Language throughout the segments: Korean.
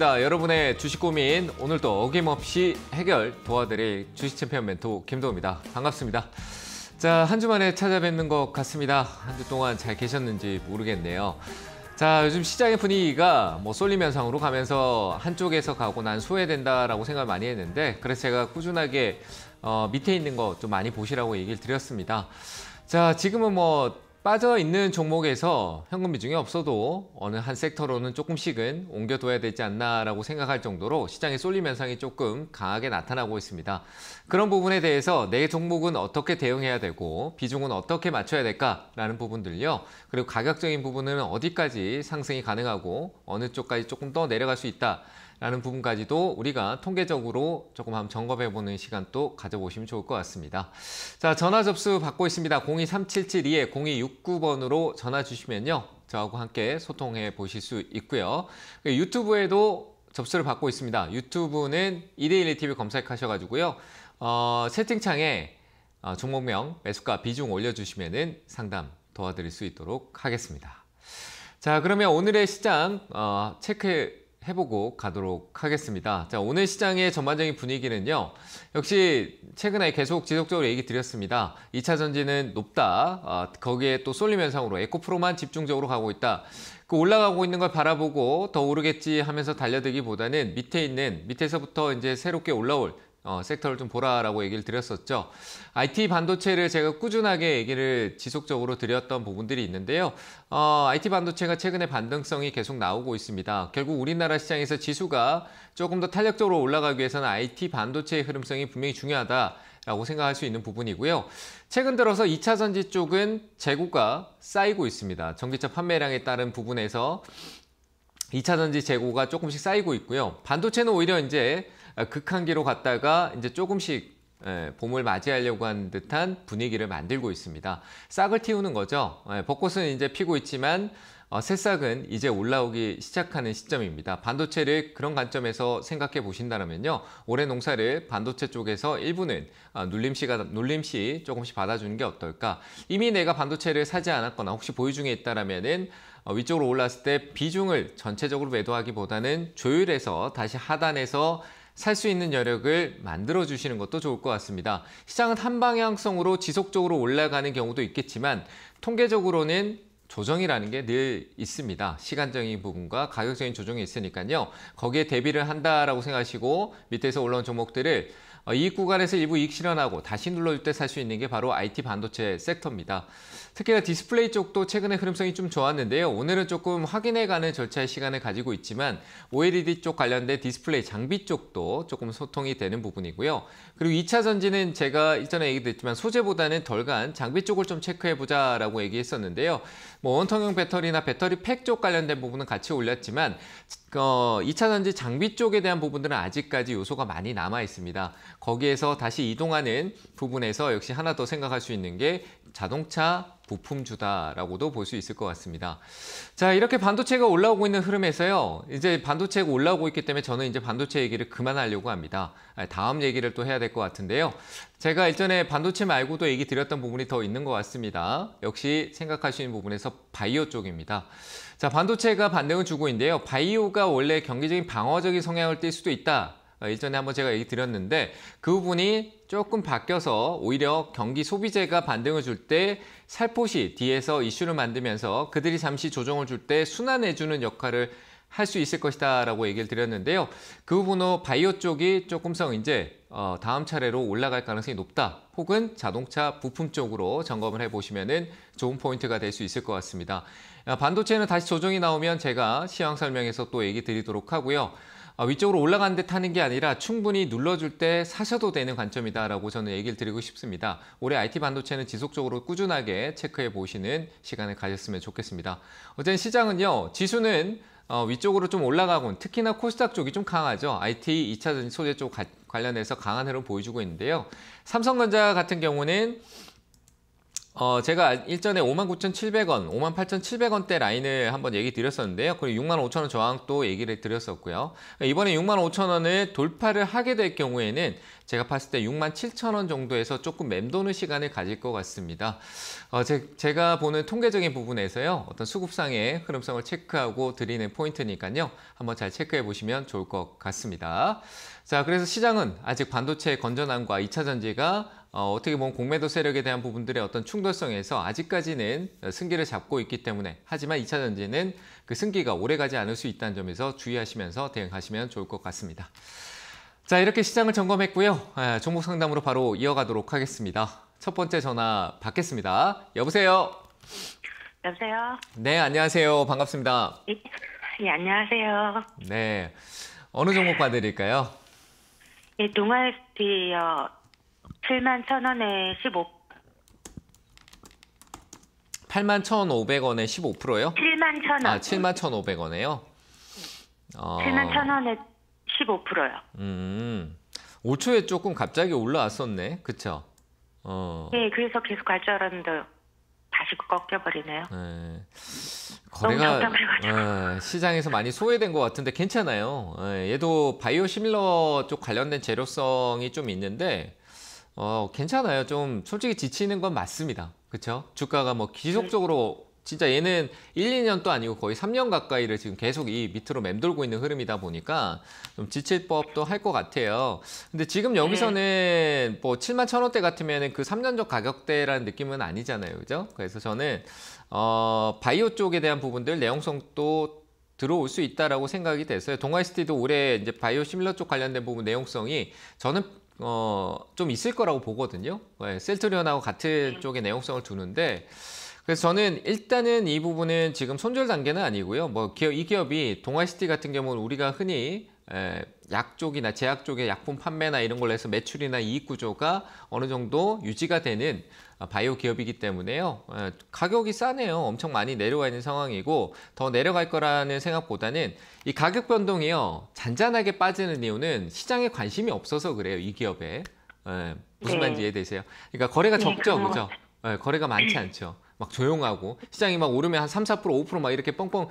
여러분의 주식 고민 오늘도 어김없이 해결 도와드릴 주식 챔피언 멘토 김도우입니다. 반갑습니다. 자, 한 주만에 찾아뵙는 것 같습니다. 한 주 동안 잘 계셨는지 모르겠네요. 자, 요즘 시장의 분위기가 뭐 쏠림 현상으로 가면서 한쪽에서 가고 난 소외된다라고 생각 을 많이 했는데 그래서 제가 꾸준하게 어, 밑에 있는 거 좀 많이 보시라고 얘기를 드렸습니다. 자, 지금은 뭐 빠져있는 종목에서 현금 비중이 없어도 어느 한 섹터로는 조금씩은 옮겨둬야 되지 않나라고 생각할 정도로 시장의 쏠림 현상이 조금 강하게 나타나고 있습니다. 그런 부분에 대해서 내 종목은 어떻게 대응해야 되고 비중은 어떻게 맞춰야 될까라는 부분들요. 그리고 가격적인 부분은 어디까지 상승이 가능하고 어느 쪽까지 조금 더 내려갈 수 있다. 라는 부분까지도 우리가 통계적으로 조금 한번 점검해 보는 시간 또 가져보시면 좋을 것 같습니다. 자, 전화 접수 받고 있습니다. 023772-0269번으로 전화 주시면요. 저하고 함께 소통해 보실 수 있고요. 그 유튜브에도 접수를 받고 있습니다. 유튜브는 2대1 TV 검색하셔가지고요. 어, 채팅창에 어, 종목명, 매수가, 비중 올려주시면 은 상담 도와드릴 수 있도록 하겠습니다. 자, 그러면 오늘의 시장 어, 체크 해 해보고 가도록 하겠습니다. 자, 오늘 시장의 전반적인 분위기는요. 역시 최근에 계속 지속적으로 얘기 드렸습니다. 2차 전지는 높다. 아, 거기에 또 쏠림 현상으로 에코프로만 집중적으로 가고 있다. 그 올라가고 있는 걸 바라보고 더 오르겠지 하면서 달려들기보다는 밑에 있는 밑에서부터 이제 새롭게 올라올 어, 섹터를 좀 보라라고 얘기를 드렸었죠. IT 반도체를 제가 꾸준하게 얘기를 지속적으로 드렸던 부분들이 있는데요. 어, IT 반도체가 최근에 반등성이 계속 나오고 있습니다. 결국 우리나라 시장에서 지수가 조금 더 탄력적으로 올라가기 위해서는 IT 반도체의 흐름성이 분명히 중요하다. 라고 생각할 수 있는 부분이고요. 최근 들어서 2차 전지 쪽은 재고가 쌓이고 있습니다. 전기차 판매량에 따른 부분에서 2차 전지 재고가 조금씩 쌓이고 있고요. 반도체는 오히려 이제 아, 극한기로 갔다가 이제 조금씩 예, 봄을 맞이하려고 한 듯한 분위기를 만들고 있습니다. 싹을 틔우는 거죠. 예, 벚꽃은 이제 피고 있지만 어, 새싹은 이제 올라오기 시작하는 시점입니다. 반도체를 그런 관점에서 생각해 보신다면요. 올해 농사를 반도체 쪽에서 일부는 아, 눌림시가, 눌림시 조금씩 받아주는 게 어떨까. 이미 내가 반도체를 사지 않았거나 혹시 보유 중에 있다면은 어, 위쪽으로 올랐을 때 비중을 전체적으로 매도하기보다는 조율해서 다시 하단에서 살수 있는 여력을 만들어 주시는 것도 좋을 것 같습니다. 시장은 한 방향성으로 지속적으로 올라가는 경우도 있겠지만 통계적으로는 조정이라는 게 늘 있습니다. 시간적인 부분과 가격적인 조정이 있으니까요. 거기에 대비를 한다라고 생각하시고 밑에서 올라온 종목들을 어, 이익 구간에서 일부 이익 실현하고 다시 눌러줄 때 살 수 있는 게 바로 IT 반도체 섹터입니다. 특히나 디스플레이 쪽도 최근에 흐름성이 좀 좋았는데요. 오늘은 조금 확인해가는 절차의 시간을 가지고 있지만 OLED 쪽 관련된 디스플레이 장비 쪽도 조금 소통이 되는 부분이고요. 그리고 2차 전지는 제가 이전에 얘기드렸지만 소재보다는 덜 간 장비 쪽을 좀 체크해보자라고 얘기했었는데요. 뭐 원통형 배터리나 배터리 팩 쪽 관련된 부분은 같이 올렸지만 어, 2차 전지 장비 쪽에 대한 부분들은 아직까지 요소가 많이 남아 있습니다. 거기에서 다시 이동하는 부분에서 역시 하나 더 생각할 수 있는 게 자동차 부품주다라고도 볼 수 있을 것 같습니다. 자, 이렇게 반도체가 올라오고 있는 흐름에서요. 이제 반도체가 올라오고 있기 때문에 저는 이제 반도체 얘기를 그만하려고 합니다. 아, 다음 얘기를 또 해야 될 것 같은데요. 제가 일전에 반도체 말고도 얘기 드렸던 부분이 더 있는 것 같습니다. 역시 생각하시는 부분에서 바이오 쪽입니다. 자, 반도체가 반등을 주고 있는데요. 바이오가 원래 경기적인 방어적인 성향을 띨 수도 있다. 어, 일전에 한번 제가 얘기 드렸는데 그 부분이 조금 바뀌어서 오히려 경기 소비재가 반등을 줄 때 살포시 뒤에서 이슈를 만들면서 그들이 잠시 조정을 줄 때 순환해주는 역할을 할 수 있을 것이다 라고 얘기를 드렸는데요. 그 부분으로 바이오 쪽이 조금성 이제 어, 다음 차례로 올라갈 가능성이 높다 혹은 자동차 부품 쪽으로 점검을 해보시면 은 좋은 포인트가 될 수 있을 것 같습니다. 아, 반도체는 다시 조정이 나오면 제가 시황 설명에서 또 얘기 드리도록 하고요. 아, 위쪽으로 올라간 듯 하는 게 아니라 충분히 눌러줄 때 사셔도 되는 관점이다라고 저는 얘기를 드리고 싶습니다. 올해 IT 반도체는 지속적으로 꾸준하게 체크해 보시는 시간을 가졌으면 좋겠습니다. 어젠 시장은요, 지수는 어, 위쪽으로 좀 올라가곤 특히나 코스닥 쪽이 좀 강하죠. IT 2차전 지 소재 쪽 가, 관련해서 강한 흐름 보여주고 있는데요. 삼성전자 같은 경우는 어, 제가 일전에 59,700원, 58,700원대 라인을 한번 얘기 드렸었는데요. 그리고 65,000원 저항도 얘기를 드렸었고요. 그러니까 이번에 65,000원을 돌파를 하게 될 경우에는 제가 봤을 때 67,000원 정도에서 조금 맴도는 시간을 가질 것 같습니다. 어, 제, 가 보는 통계적인 부분에서요. 어떤 수급상의 흐름성을 체크하고 드리는 포인트니까요. 한번 잘 체크해 보시면 좋을 것 같습니다. 자, 그래서 시장은 아직 반도체 건전함과 2차전지가 어, 떻게 보면 공매도 세력에 대한 부분들의 어떤 충돌성에서 아직까지는 승기를 잡고 있기 때문에 하지만 2차 전지는 그 승기가 오래가지 않을 수 있다는 점에서 주의하시면서 대응하시면 좋을 것 같습니다. 자 이렇게 시장을 점검했고요. 아, 종목 상담으로 바로 이어가도록 하겠습니다. 첫 번째 전화 받겠습니다. 여보세요. 여보세요. 네 안녕하세요. 반갑습니다. 예, 예 안녕하세요. 네 어느 종목 봐드릴까요? 예 동아SP요. 7만 1 0원에 15. 8만 1,500원에 15%요? 7만 1,000원. 아, 7만 1,500원에요? 7만 어. 1,000원에 15%요. 음. 5초에 조금 갑자기 올라왔었네. 그쵸? 어. 예, 그래서 계속 갈 줄 알았는데 다시 꺾여버리네요. 네. 거래가 어, 시장에서 많이 소외된 것 같은데 괜찮아요. 예, 얘도 바이오 시밀러 쪽 관련된 재료성이 좀 있는데 어, 괜찮아요. 좀 솔직히 지치는 건 맞습니다. 그렇죠? 주가가 뭐 지속적으로 진짜 얘는 1, 2년도 아니고 거의 3년 가까이를 지금 계속 이 밑으로 맴돌고 있는 흐름이다 보니까 좀 지칠 법도 할 것 같아요. 근데 지금 여기서는 네. 뭐 7만 천 원대 같으면 그 3년 전 가격대라는 느낌은 아니잖아요. 그죠? 그래서 저는 어, 바이오 쪽에 대한 부분들 내용성도 들어올 수 있다라고 생각이 됐어요. 동아이스티도 올해 이제 바이오 시밀러 쪽 관련된 부분 내용성이 저는 어, 좀 있을 거라고 보거든요. 네, 셀트리온하고 같은 네. 쪽에 내용성을 두는데 그래서 저는 일단은 이 부분은 지금 손절 단계는 아니고요. 뭐 기업, 이 기업이 동아시티 같은 경우는 우리가 흔히 에, 예, 약 쪽이나 제약 쪽의 약품 판매나 이런 걸로 해서 매출이나 이익 구조가 어느 정도 유지가 되는 아, 바이오 기업이기 때문에요. 예, 가격이 싸네요. 엄청 많이 내려와 있는 상황이고 더 내려갈 거라는 생각보다는 이 가격 변동이요. 잔잔하게 빠지는 이유는 시장에 관심이 없어서 그래요. 이 기업에. 예, 네, 무슨 말인지 이해되세요? 그러니까 거래가 네, 적죠. 그죠? 네, 거래가 많지 않죠. 막 조용하고 시장이 막 오르면 한 3, 4%, 5%막 이렇게 뻥뻥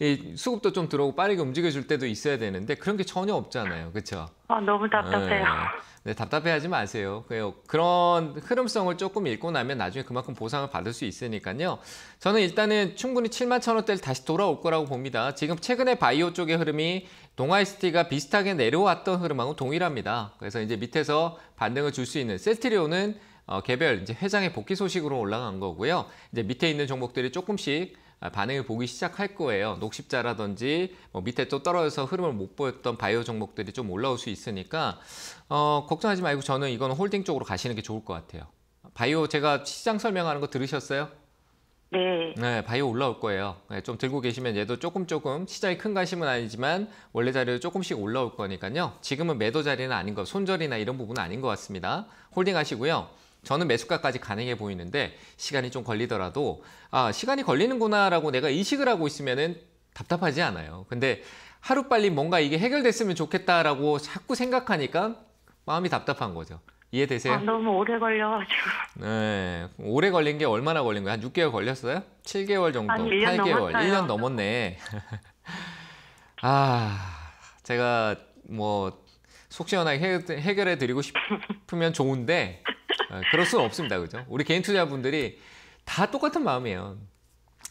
이 수급도 좀 들어오고 빠르게 움직여줄 때도 있어야 되는데 그런 게 전혀 없잖아요. 그렇죠? 아 너무 답답해요. 네. 네, 답답해하지 마세요. 그런 흐름성을 조금 읽고 나면 나중에 그만큼 보상을 받을 수 있으니까요. 저는 일단은 충분히 7만 천 원대를 다시 돌아올 거라고 봅니다. 지금 최근에 바이오 쪽의 흐름이 동아이스티가 비슷하게 내려왔던 흐름하고 동일합니다. 그래서 이제 밑에서 반등을 줄 수 있는 셀트리온은 어, 개별 이제 회장의 복귀 소식으로 올라간 거고요. 이제 밑에 있는 종목들이 조금씩 아, 반응을 보기 시작할 거예요. 녹십자라든지 뭐 밑에 또 떨어져서 흐름을 못 보였던 바이오 종목들이 좀 올라올 수 있으니까 어, 걱정하지 말고 저는 이건 홀딩 쪽으로 가시는 게 좋을 것 같아요. 바이오 제가 시장 설명하는 거 들으셨어요? 네. 네, 바이오 올라올 거예요. 네, 좀 들고 계시면 얘도 조금 조금 시장이 큰 관심은 아니지만 원래 자리로 조금씩 올라올 거니까요. 지금은 매도 자리는 아닌 거, 손절이나 이런 부분은 아닌 것 같습니다. 홀딩 하시고요. 저는 매수가까지 가능해 보이는데 시간이 좀 걸리더라도 아 시간이 걸리는구나라고 내가 인식을 하고 있으면은 답답하지 않아요. 근데 하루빨리 뭔가 이게 해결됐으면 좋겠다라고 자꾸 생각하니까 마음이 답답한 거죠. 이해되세요? 아, 너무 오래 걸려가지고. 네. 오래 걸린 게 얼마나 걸린 거예요? 한 6개월 걸렸어요? 7개월 정도? 아니, 1년 8개월? 넘었어요. 1년 넘었네. 아, 제가 뭐, 속 시원하게 해결해 드리고 싶으면 좋은데, 아, 그럴 수는 없습니다. 그죠? 우리 개인 투자분들이 다 똑같은 마음이에요.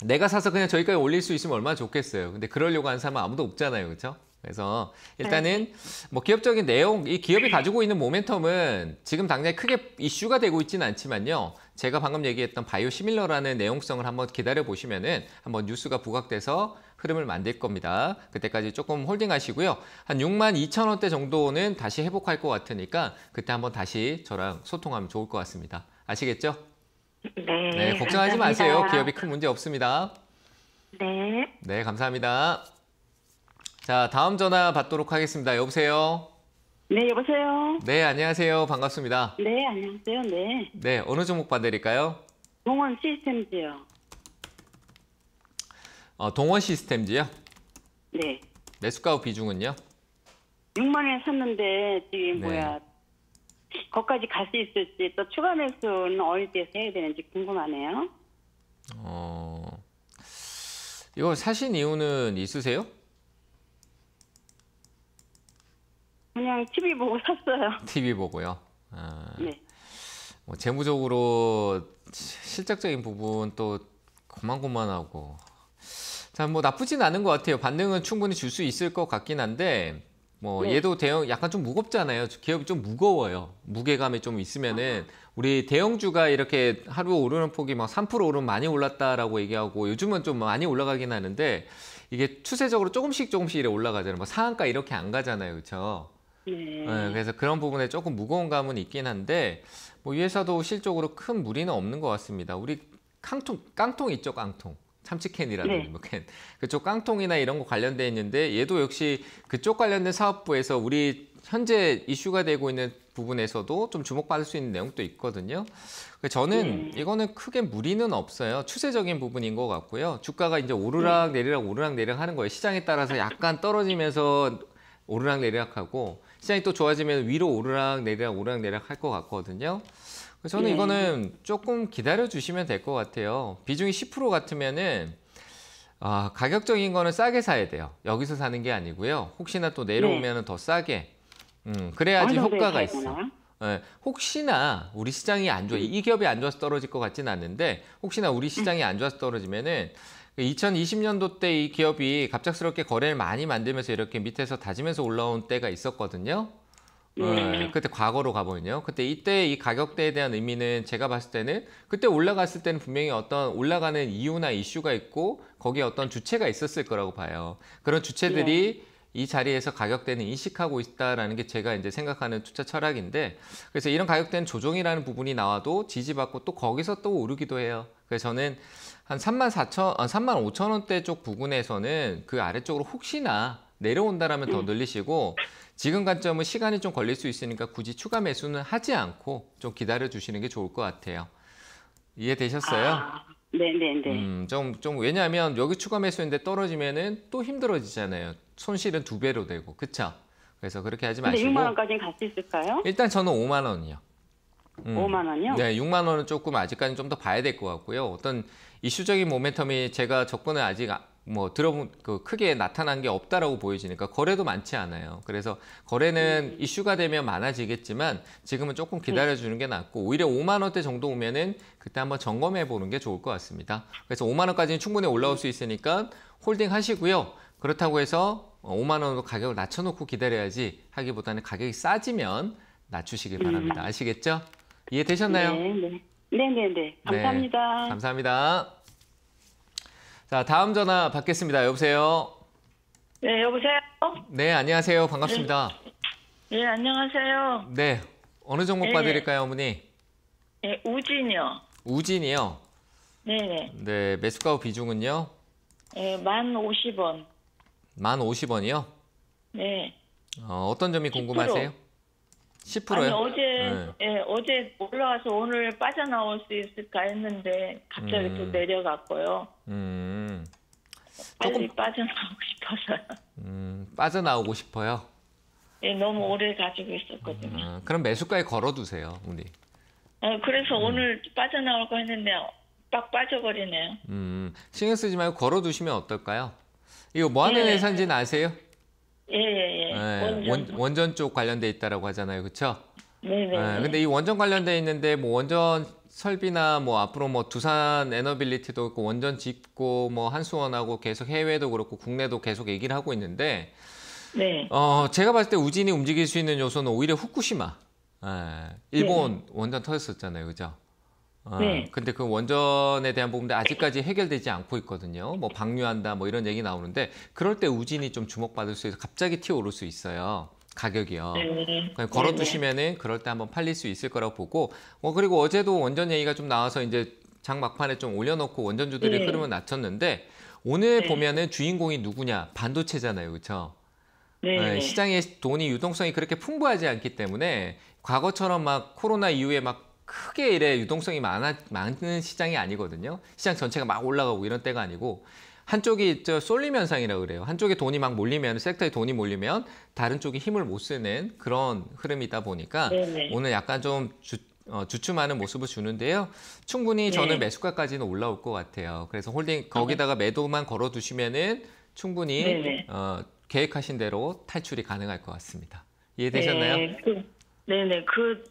내가 사서 그냥 저기까지 올릴 수 있으면 얼마나 좋겠어요. 근데 그러려고 하는 사람은 아무도 없잖아요. 그렇 그래서 네. 일단은 뭐 기업적인 내용, 이 기업이 가지고 있는 모멘텀은 지금 당장 크게 이슈가 되고 있지는 않지만요. 제가 방금 얘기했던 바이오 시밀러라는 내용성을 한번 기다려 보시면은 한번 뉴스가 부각돼서 흐름을 만들 겁니다. 그때까지 조금 홀딩하시고요. 한 6만 2천 원대 정도는 다시 회복할 것 같으니까 그때 한번 다시 저랑 소통하면 좋을 것 같습니다. 아시겠죠? 네. 네 걱정하지 감사합니다. 마세요. 기업이 큰 문제 없습니다. 네. 네, 감사합니다. 자, 다음 전화 받도록 하겠습니다. 여보세요? 네, 여보세요? 네, 안녕하세요. 반갑습니다. 네, 안녕하세요. 네. 네, 어느 종목 받으릴까요? 동원 시스템즈요. 어, 동원 시스템즈요? 네. 매수가와 네, 비중은요? 6만 원에 샀는데 지금 네. 뭐야 거까지 갈 수 있을지 또 추가 매수는 어디에서 해야 되는지 궁금하네요. 어, 이거 사신 이유는 있으세요? 그냥 TV 보고 샀어요. TV 보고요. 아, 네. 뭐 재무적으로 실적적인 부분 또 고만고만하고 자뭐 나쁘진 않은 것 같아요. 반등은 충분히 줄 수 있을 것 같긴 한데 뭐 네. 얘도 대형 약간 좀 무겁잖아요. 기업이 좀 무거워요. 무게감이 좀 있으면은 우리 대형주가 이렇게 하루 오르는 폭이 막 3% 오르면 많이 올랐다라고 얘기하고 요즘은 좀 많이 올라가긴 하는데 이게 추세적으로 조금씩 조금씩 이래 올라가잖아요. 뭐 상한가 이렇게 안 가잖아요. 그렇죠? 네. 네, 그래서 그런 부분에 조금 무거운 감은 있긴 한데 뭐이 회사도 실적으로 큰 무리는 없는 것 같습니다. 우리 깡통 깡통 있죠 깡통 참치캔이라든지 네. 뭐 캔. 그쪽 깡통이나 이런 거 관련돼 있는데 얘도 역시 그쪽 관련된 사업부에서 우리 현재 이슈가 되고 있는 부분에서도 좀 주목받을 수 있는 내용도 있거든요. 그 저는 네. 이거는 크게 무리는 없어요. 추세적인 부분인 것 같고요. 주가가 이제 오르락 네. 내리락 오르락 내리락 하는 거예요. 시장에 따라서 약간 떨어지면서 오르락 내리락하고 시장이 또 좋아지면 위로 오르락 내리락 오르락 내리락 할 것 같거든요. 그래서 저는 네. 이거는 조금 기다려 주시면 될 것 같아요. 비중이 10% 같으면은 아, 가격적인 거는 싸게 사야 돼요. 여기서 사는 게 아니고요. 혹시나 또 내려오면 은더 네. 싸게. 음, 그래야지 효과가 있어. 네, 예, 혹시나 우리 시장이 안 좋아, 이 기업이 안 좋아서 떨어질 것같진 않는데 혹시나 우리 시장이 안 좋아서 떨어지면은 2020년도 때 이 기업이 갑작스럽게 거래를 많이 만들면서 이렇게 밑에서 다지면서 올라온 때가 있었거든요. 네. 그때 과거로 가보면요. 그때 이때 이 가격대에 대한 의미는 제가 봤을 때는 그때 올라갔을 때는 분명히 어떤 올라가는 이유나 이슈가 있고 거기에 어떤 주체가 있었을 거라고 봐요. 그런 주체들이 네. 이 자리에서 가격대는 인식하고 있다라는 게 제가 이제 생각하는 투자 철학인데 그래서 이런 가격대는 조정이라는 부분이 나와도 지지받고 또 거기서 또 오르기도 해요. 그래서 저는 한 3만 4천, 3만 아, 5천 원대 쪽 부근에서는 그 아래쪽으로 혹시나 내려온다라면 더 늘리시고 지금 관점은 시간이 좀 걸릴 수 있으니까 굳이 추가 매수는 하지 않고 좀 기다려 주시는 게 좋을 것 같아요. 이해되셨어요? 아, 네네네. 네, 네. 음, 좀, 좀, 왜냐하면 여기 추가 매수인데 떨어지면은 또 힘들어지잖아요. 손실은 두 배로 되고. 그쵸? 그래서 그렇게 하지 마시고. 6만원까지는 갈 수 있을까요? 일단 저는 5만원이요. 음. 5만 원이요? 네, 6만 원은 조금 아직까지 는좀 더 봐야 될 것 같고요. 어떤 이슈적인 모멘텀이 제가 저번에 아직 아, 뭐 들어본 그 크게 나타난 게 없다라고 보여지니까 거래도 많지 않아요. 그래서 거래는 음. 이슈가 되면 많아지겠지만 지금은 조금 네. 기다려 주는 게 낫고 오히려 5만 원대 정도 오면은 그때 한번 점검해 보는 게 좋을 것 같습니다. 그래서 5만 원까지는 충분히 올라올 수 있으니까 홀딩 하시고요. 그렇다고 해서 5만 원으로 가격을 낮춰놓고 기다려야지 하기보다는 가격이 싸지면 낮추시길 바랍니다. 음. 아시겠죠? 이해되셨나요? 네, 네. 네네네. 네, 감사합니다. 네, 감사합니다. 자, 다음 전화 받겠습니다. 여보세요? 네, 여보세요? 네, 안녕하세요. 반갑습니다. 네, 네 안녕하세요. 네, 어느 종목 네. 봐드릴까요, 어머니? 네, 우진이요. 우진이요? 네네. 네, 네. 네 매수가 후 비중은요? 네, 만5 0 원만 5 0 원이요 네. 어, 어떤 점이 궁금하세요? 10%요? 아니 어제 네. 예, 어제 올라가서 오늘 빠져나올 수 있을까 했는데 갑자기 음. 또 내려갔고요. 음. 빨리 조금... 빠져나오고 싶어서요. 음, 빠져나오고 싶어요. 예, 너무 오래 가지고 있었거든요. 아, 그럼 매수가에 걸어두세요, 우리. 어, 그래서 음. 오늘 빠져나올까 했는데 빡 빠져버리네요. 음, 신경 쓰지 말고 걸어두시면 어떨까요? 이거 뭐 하는 네. 회사인지는 아세요? 예, 예, 예. 네, 원전. 원, 전쪽 관련돼 있다라고 하잖아요, 그렇죠? 네, 네. 예, 근데 이 원전 관련돼 있는데 뭐 원전 설비나 뭐 앞으로 뭐 두산 에너빌리티도 있고 원전 짓고 뭐 한수원하고 계속 해외도 그렇고 국내도 계속 얘기를 하고 있는데 네. 어 제가 봤을 때 우진이 움직일 수 있는 요소는 오히려 후쿠시마, 예, 일본 네. 원전 터졌었잖아요, 그죠? 아, 네. 근데 그 원전에 대한 부분도 아직까지 해결되지 않고 있거든요. 뭐 방류한다 뭐 이런 얘기 나오는데 그럴 때 우진이 좀 주목받을 수있어 갑자기 튀어오를 수 있어요. 가격이요. 네. 그냥 네, 네. 걸어두시면은 그럴 때 한번 팔릴 수 있을 거라고 보고 어 그리고 어제도 원전 얘기가 좀 나와서 이제 장 막판에 좀 올려놓고 원전주들의 네. 흐름을 낮췄는데 오늘 네. 보면은 주인공이 누구냐 반도체잖아요, 그렇죠? 네. 시장에 돈이 유동성이 그렇게 풍부하지 않기 때문에 과거처럼 막 코로나 이후에 막 크게 이래 유동성이 많아, 많은 시장이 아니거든요. 시장 전체가 막 올라가고 이런 때가 아니고 한쪽이 저 쏠림 현상이라고 그래요. 한쪽에 돈이 막 몰리면 섹터에 돈이 몰리면 다른 쪽이 힘을 못 쓰는 그런 흐름이다 보니까 네네. 네. 오늘 약간 좀 주, 어, 주춤하는 모습을 주는데요. 충분히 네. 저는 매수가까지는 올라올 것 같아요. 그래서 홀딩 거기다가 아, 네. 매도만 걸어두시면은 충분히 어, 계획하신 대로 탈출이 가능할 것 같습니다. 이해되셨나요? 네. 그, 네네. 그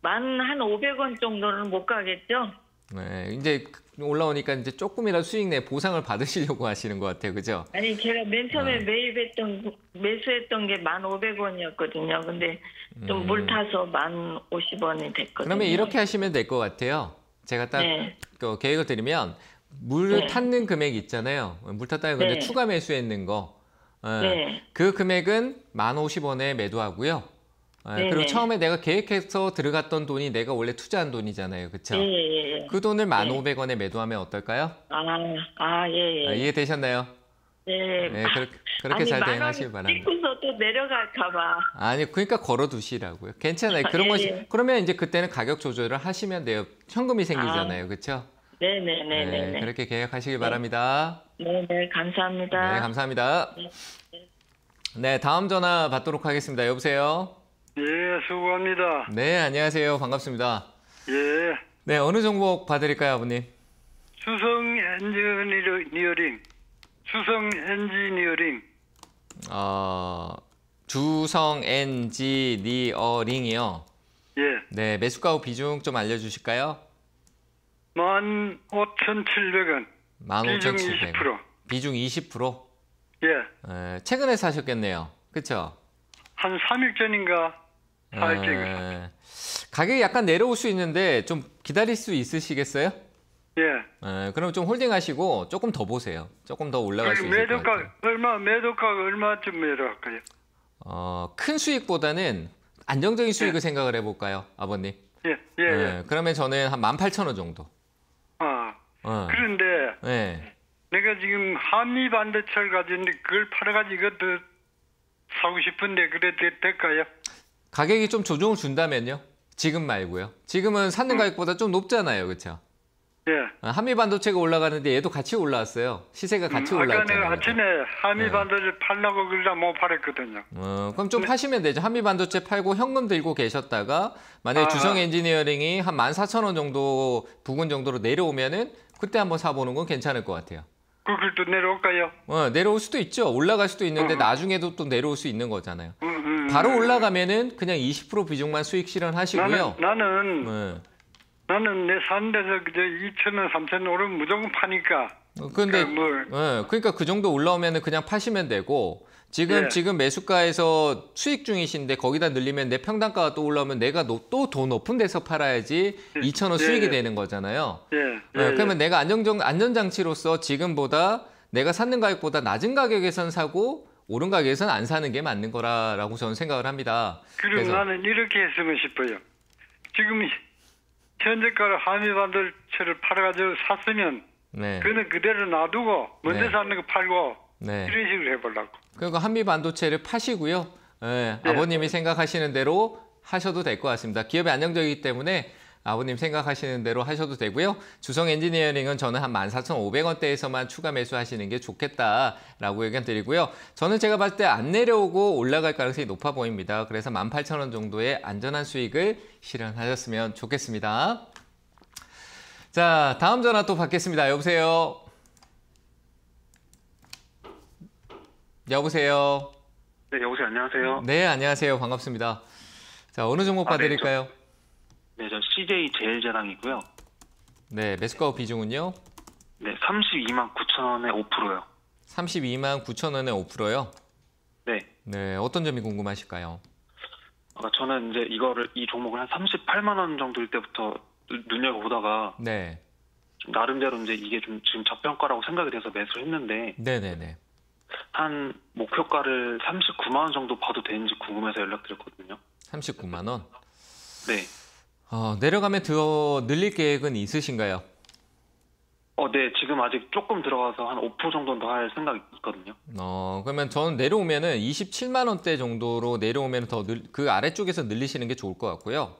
만한 500원 정도는 못 가겠죠. 네, 이제 올라오니까 이제 조금이라도 수익 내 보상을 받으시려고 하시는 것 같아요. 그죠? 아니, 제가 맨 처음에 네. 매입했던, 매수했던 게 1,500원이었거든요. 근데 좀물 음. 타서 1,050원이 됐거든요. 그러면 이렇게 하시면 될 것 같아요. 제가 딱 네. 그 계획을 드리면 물 네. 탔는 금액 있잖아요. 물 탔다는 건데 네. 추가 매수했는 거. 어, 네. 그 금액은 1,050원에 매도하고요. 아, 네, 그리고 네. 처음에 내가 계획해서 들어갔던 돈이 내가 원래 투자한 돈이잖아요. 그렇죠? 예, 예, 예. 그 돈을 네. 만 오백 원에 매도하면 어떨까요? 아, 아, 예, 예. 아, 이해되셨나요? 네. 네, 그렇게, 그렇게 아니, 잘 대응하시길 바랍니다. 찍고서 또 내려갈까 봐. 아니, 그러니까 걸어두시라고요. 괜찮아요. 아, 그런 예, 것이 예. 그러면 이제 그때는 가격 조절을 하시면 돼요. 현금이 아. 생기잖아요. 아, 그렇죠? 네, 네, 네, 네. 그렇게 계획하시길 바랍니다. 네, 네, 감사합니다. 네, 감사합니다. 네, 다음 전화 받도록 하겠습니다. 여보세요. 예, 수고합니다. 네, 안녕하세요. 반갑습니다. 예. 네, 어느 종목 봐드릴까요, 아버님? 수성 엔지니어링. 수성 엔지니어링. 어, 주성 엔지니어링이요? 예. 네, 매수가 후 비중 좀 알려주실까요? 15,700원. 15,700원. 비중 20%. 비중 20%? 예. 에, 네, 최근에 사셨겠네요. 그렇죠? 한 3일 전인가 아, 예. 가격이 약간 내려올 수 있는데 좀 기다릴 수 있으시겠어요? 예. 에, 예, 그럼 좀 홀딩하시고 조금 더 보세요. 조금 더 올라갈 수 있을 것 같아요. 얼마 매도가 얼마쯤 내려갈까요? 어, 큰 수익보다는 안정적인 수익을 예. 생각을 해볼까요, 아버님? 예, 예. 예. 예. 그러면 저는 한 18,000원 정도. 아. 어. 그런데 예. 내가 지금 한미 반도를 가지고 그걸 팔아가지고 이거 더 사고 싶은데 그래 될까요? 가격이 좀 조정을 준다면요? 지금 말고요. 지금은 사는 음. 가격보다 좀 높잖아요. 그렇죠? 예. 아, 한미 반도체가 올라가는데 얘도 같이 올라왔어요. 시세가 음, 같이 음, 올라왔잖아요. 아침에 한미 네. 반도체 예. 팔라고 그러다 못 팔았거든요. 어, 그럼 좀 네. 파시면 되죠. 한미 반도체 팔고 현금 들고 계셨다가 만약에 아. 주성 아. 엔지니어링이 한 14,000원 정도 부근 정도로 내려오면은 그때 한번 사보는 건 괜찮을 것 같아요. 그글도 내려올까요? 어, 내려올 수도 있죠. 올라갈 수도 있는데 음. 나중에도 또 내려올 수 있는 거잖아요. 음, 음, 음. 바로 올라가면은 그냥 20% 비중만 수익 실현하시고요. 나는 나는, 네. 나는 내산는 데서 그저 2천 원, 3천 원 오르면 무조건 파니까. 어, 근데 그러니까, 뭐. 어, 그러니까 그 정도 올라오면은 그냥 파시면 되고 지금 네. 지금 매수가에서 수익 중이신데 거기다 늘리면 내 평단가가 또 올라오면 내가 또 더 높은 데서 팔아야지 네. 예. 2천 원 수익이 예. 되는 거잖아요. 네, 그러면 내가 안정적 안전장치로서 지금보다 내가 사는 가격보다 낮은 가격에선 사고 오른 가격에선 안 사는 게 맞는 거라라고 저는 생각을 합니다. 그리고 그래서. 나는 이렇게 했으면 싶어요. 지금 현재가로 하미반도체를 팔아가지고 샀으면 네. 그는 그대로 놔두고 먼저 네. 사는 거 팔고 네. 이런 식으로 해보려고. 그러니까 한미 반도체를 파시고요. 네, 네. 아버님이 생각하시는 대로 하셔도 될 것 같습니다. 기업이 안정적이기 때문에 아버님 생각하시는 대로 하셔도 되고요. 주성 엔지니어링은 저는 한 14,500원대에서만 추가 매수하시는 게 좋겠다라고 의견 드리고요. 저는 제가 봤을 때 안 내려오고 올라갈 가능성이 높아 보입니다. 그래서 18,000원 정도의 안전한 수익을 실현하셨으면 좋겠습니다. 자, 다음 전화 또 받겠습니다. 여보세요? 여보세요. 네, 여보세요. 안녕하세요. 네, 안녕하세요. 반갑습니다. 자, 어느 종목 아, 네, 봐드릴까요? 네, 저, 네, 저 CJ 제일자랑이고요. 네, 매수가 비중은요? 네, 32만 9천 원에 5%요. 32만 9천 원에 5%요? 네. 네, 어떤 점이 궁금하실까요? 아, 저는 이제 이거를 이 종목을 한 38만 원 정도일 때부터 눈여겨 보다가 네. 나름대로 이제 이게 좀 지금 저평가라고 생각이 돼서 매수를 했는데 네네네. 네, 네. 한 목표가를 39만 원 정도 봐도 되는지 궁금해서 연락드렸거든요. 39만 원? 네. 어, 내려가면 더 늘릴 계획은 있으신가요? 어, 네. 지금 아직 조금 들어가서 한 5% 정도는 더 할 생각이 있거든요. 어, 그러면 저는 내려오면은 27만 원대 정도로 내려오면 더 그 아래쪽에서 늘리시는 게 좋을 것 같고요.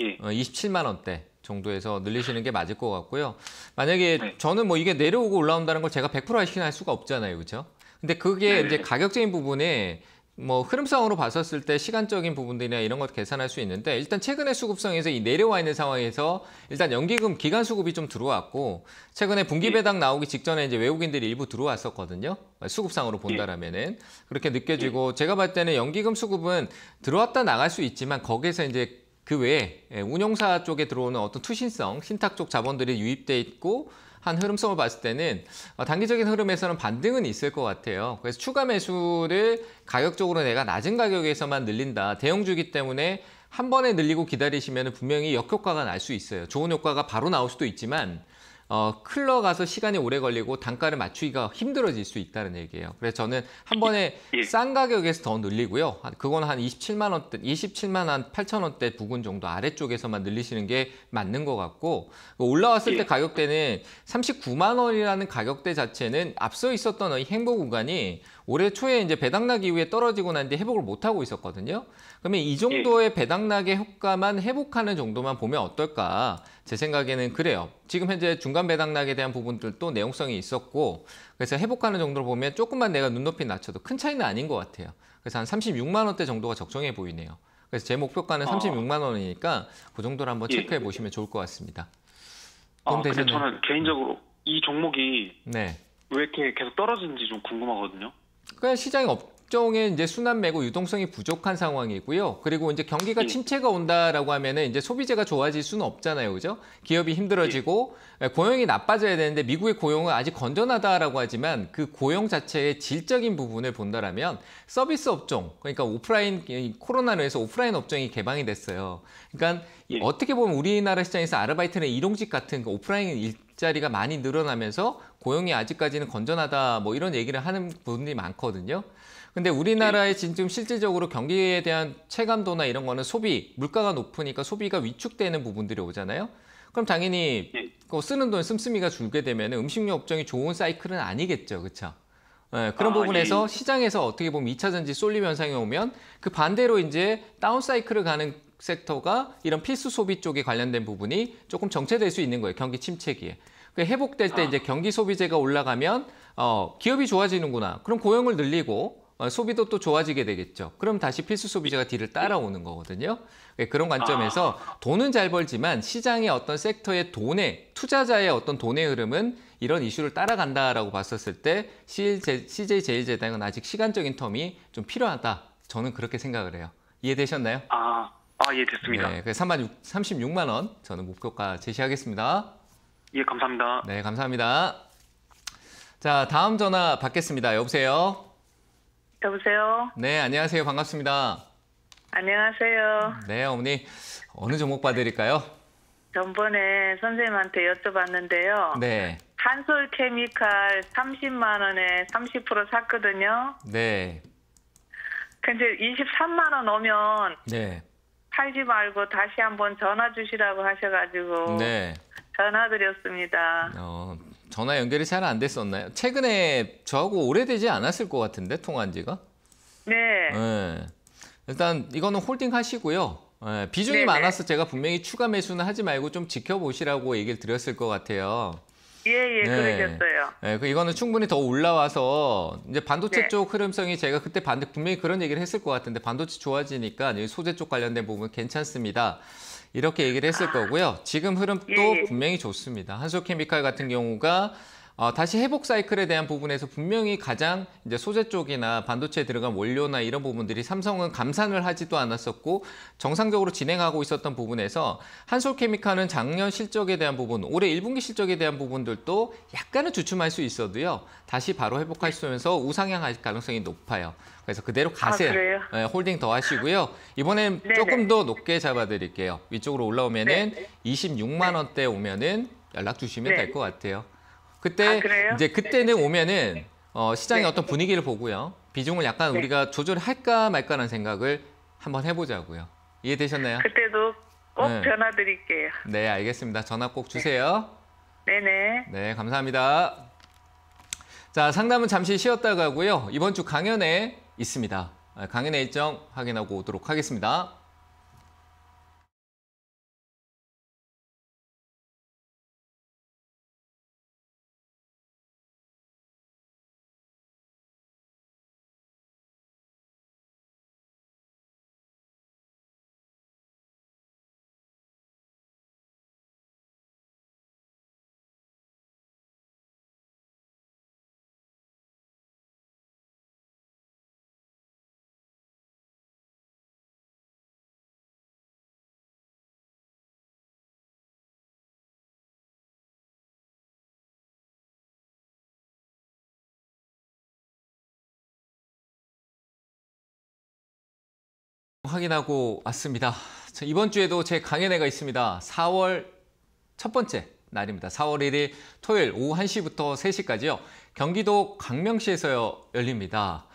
예. 어, 27만 원대 정도에서 늘리시는 게 맞을 것 같고요. 만약에 네. 저는 뭐 이게 내려오고 올라온다는 걸 제가 100% 확신할 수가 없잖아요. 그렇죠? 근데 그게 네 이제 가격적인 부분에 뭐 흐름상으로 봤었을 때 시간적인 부분들이나 이런 것 계산할 수 있는데 일단 최근의 수급성에서 이 내려와 있는 상황에서 일단 연기금 기간 수급이 좀 들어왔고 최근에 분기 예. 배당 나오기 직전에 이제 외국인들이 일부 들어왔었거든요. 수급상으로 예. 본다라면은 그렇게 느껴지고 예. 제가 봤을 때는 연기금 수급은 들어왔다 나갈 수 있지만 거기에서 이제 그 외에 운용사 쪽에 들어오는 어떤 투신성, 신탁 쪽 자본들이 유입돼 있고 한 흐름성을 봤을 때는 어, 단기적인 흐름에서는 반등은 있을 것 같아요. 그래서 추가 매수를 가격적으로 내가 낮은 가격에서만 늘린다. 대형주기 때문에 한 번에 늘리고 기다리시면 분명히 역효과가 날 수 있어요. 좋은 효과가 바로 나올 수도 있지만 어, 클러 가서 시간이 오래 걸리고 단가를 맞추기가 힘들어질 수 있다는 얘기예요. 그래서 저는 한 번에 예. 예. 싼 가격에서 더 늘리고요. 그건 한 27만 원대, 27만 한 8천 원대 부근 정도 아래쪽에서만 늘리시는 게 맞는 것 같고 그 올라왔을 예. 때 가격대는 39만 원이라는 가격대 자체는 앞서 있었던 이 행보 구간이 올해 초에 이제 배당락 이후에 떨어지고 난뒤 회복을 못 하고 있었거든요. 그러면 이 정도의 예. 배당나의 효과만 회복하는 정도만 보면 어떨까? 제 생각에는 그래요. 지금 현재 중간 배당락에 대한 부분들도 내용성이 있었고 그래서 회복하는 정도로 보면 조금만 내가 눈높이 낮춰도 큰 차이는 아닌 것 같아요. 그래서 한 36만 원대 정도가 적정해 보이네요. 그래서 제 목표가는 36만 아. 원이니까 그 정도를 한번 예. 체크해 보시면 좋을 것 같습니다. 그럼 아, 근데 저는 개인적으로 이 종목이 네. 왜 이렇게 계속 떨어지는지 좀 궁금하거든요. 그냥 그러니까 시장이 업종에 이제 순환 매고 유동성이 부족한 상황이고요. 그리고 이제 경기가 음. 침체가 온다라고 하면은 이제 소비재가 좋아질 수는 없잖아요, 그죠? 기업이 힘들어지고 예. 고용이 나빠져야 되는데 미국의 고용은 아직 건전하다라고 하지만 그 고용 자체의 질적인 부분을 본다라면 서비스 업종 그러니까 오프라인 코로나로 해서 오프라인 업종이 개방이 됐어요. 그러니까 예. 어떻게 보면 우리나라 시장에서 아르바이트는 일용직 같은 그 오프라인 일, 일자리가 많이 늘어나면서 고용이 아직까지는 건전하다 뭐 이런 얘기를 하는 분들이 많거든요. 근데 우리나라의 지금 실질적으로 경기에 대한 체감도나 이런 거는 소비, 물가가 높으니까 소비가 위축되는 부분들이 오잖아요. 그럼 당연히 예. 그 쓰는 돈 씀씀이가 줄게 되면 음식료 업종이 좋은 사이클은 아니겠죠. 그렇죠? 네, 그런 아, 부분에서 예. 시장에서 어떻게 보면 2차 전지 쏠림 현상이 오면 그 반대로 이제 다운 사이클을 가는 섹터가 이런 필수 소비 쪽에 관련된 부분이 조금 정체될 수 있는 거예요. 경기 침체기에. 그 회복될 때 아. 이제 경기 소비재가 올라가면 어, 기업이 좋아지는구나. 그럼 고용을 늘리고 어, 소비도 또 좋아지게 되겠죠. 그럼 다시 필수 소비재가 뒤를 따라오는 거거든요. 예, 그런 관점에서 아. 돈은 잘 벌지만 시장의 어떤 섹터의 돈의 투자자의 어떤 돈의 흐름은 이런 이슈를 따라간다라고 봤었을 때 CJ 제일제당은 아직 시간적인 텀이 좀 필요하다. 저는 그렇게 생각을 해요. 이해되셨나요? 아, 아 예, 됐습니다. 네, 3 6, 36만 원 저는 목표가 제시하겠습니다. 예, 감사합니다. 네, 감사합니다. 자, 다음 전화 받겠습니다. 여보세요? 여보세요? 네, 안녕하세요. 반갑습니다. 안녕하세요. 네, 어머니. 어느 종목 봐드릴까요? 전번에 선생님한테 여쭤봤는데요. 네. 한솔 케미칼 30만 원에 30% 샀거든요. 네. 근데 23만 원 오면 네. 팔지 말고 다시 한번 전화 주시라고 하셔가지고 네. 전화드렸습니다. 어, 전화 연결이 잘 안 됐었나요? 최근에 저하고 오래되지 않았을 것 같은데 통화한 지가? 네. 네. 일단 이거는 홀딩 하시고요. 네, 비중이 네네. 많아서 제가 분명히 추가 매수는 하지 말고 좀 지켜보시라고 얘기를 드렸을 것 같아요. 예예 예, 네. 그러셨어요. 네, 그 이거는 충분히 더 올라와서 이제 반도체 네. 쪽 흐름성이 제가 그때 반대 분명히 그런 얘기를 했을 것 같은데 반도체 좋아지니까 소재 쪽 관련된 부분 괜찮습니다. 이렇게 얘기를 했을 아, 거고요. 지금 흐름도 예, 예. 분명히 좋습니다. 한솔케미칼 같은 경우가 어, 다시 회복 사이클에 대한 부분에서 분명히 가장 이제 소재 쪽이나 반도체에 들어간 원료나 이런 부분들이 삼성은 감산을 하지도 않았었고 정상적으로 진행하고 있었던 부분에서 한솔케미칼은 작년 실적에 대한 부분, 올해 1분기 실적에 대한 부분들도 약간은 주춤할 수 있어도요. 다시 바로 회복할 네. 수 있으면서 우상향할 가능성이 높아요. 그래서 그대로 아, 가세요. 아, 네, 홀딩 더 하시고요. 이번엔 네네. 조금 더 높게 잡아드릴게요. 위쪽으로 올라오면은 네네. 26만 원대 오면은 연락 주시면 네. 될것 같아요. 그때 아, 이제 그때는 오면은 어, 시장의 어떤 분위기를 보고요. 비중을 약간 우리가 조절할까 말까라는 생각을 한번 해보자고요. 이해되셨나요? 그때도 꼭 네. 전화 드릴게요. 네, 알겠습니다. 전화 꼭 주세요. 네네. 네, 감사합니다. 자, 상담은 잠시 쉬었다 가고요. 이번 주 강연에 있습니다. 강연의 일정 확인하고 오도록 하겠습니다. 확인하고 왔습니다. 자, 이번 주에도 제 강연회가 있습니다. 4월 첫 번째 날입니다. 4월 1일 토요일 오후 1시부터 3시까지요. 경기도 광명시에서 열립니다.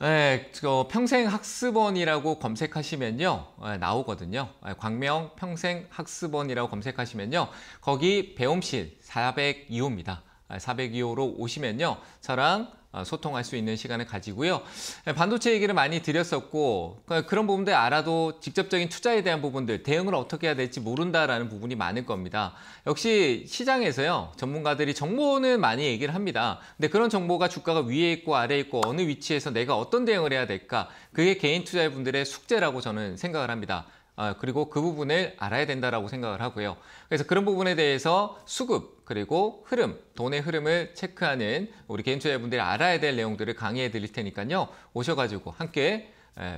네, 저 평생학습원이라고 검색하시면요. 네, 나오거든요. 네, 광명 평생학습원이라고 검색하시면요. 거기 배움실 402호입니다. 402호로 오시면요. 저랑 아, 소통할 수 있는 시간을 가지고요. 예, 반도체 얘기를 많이 드렸었고 그러니까 그런 부분들 알아도 직접적인 투자에 대한 부분들 대응을 어떻게 해야 될지 모른다라는 부분이 많을 겁니다. 역시 시장에서요 전문가들이 정보는 많이 얘기를 합니다. 근데 그런 정보가 주가가 위에 있고 아래에 있고 어느 위치에서 내가 어떤 대응을 해야 될까 그게 개인 투자자분들의 숙제라고 저는 생각을 합니다. 아, 그리고 그 부분을 알아야 된다라고 생각을 하고요. 그래서 그런 부분에 대해서 수급 그리고 흐름, 돈의 흐름을 체크하는 우리 개인 투자자분들이 알아야 될 내용들을 강의해 드릴 테니까요. 오셔가지고 함께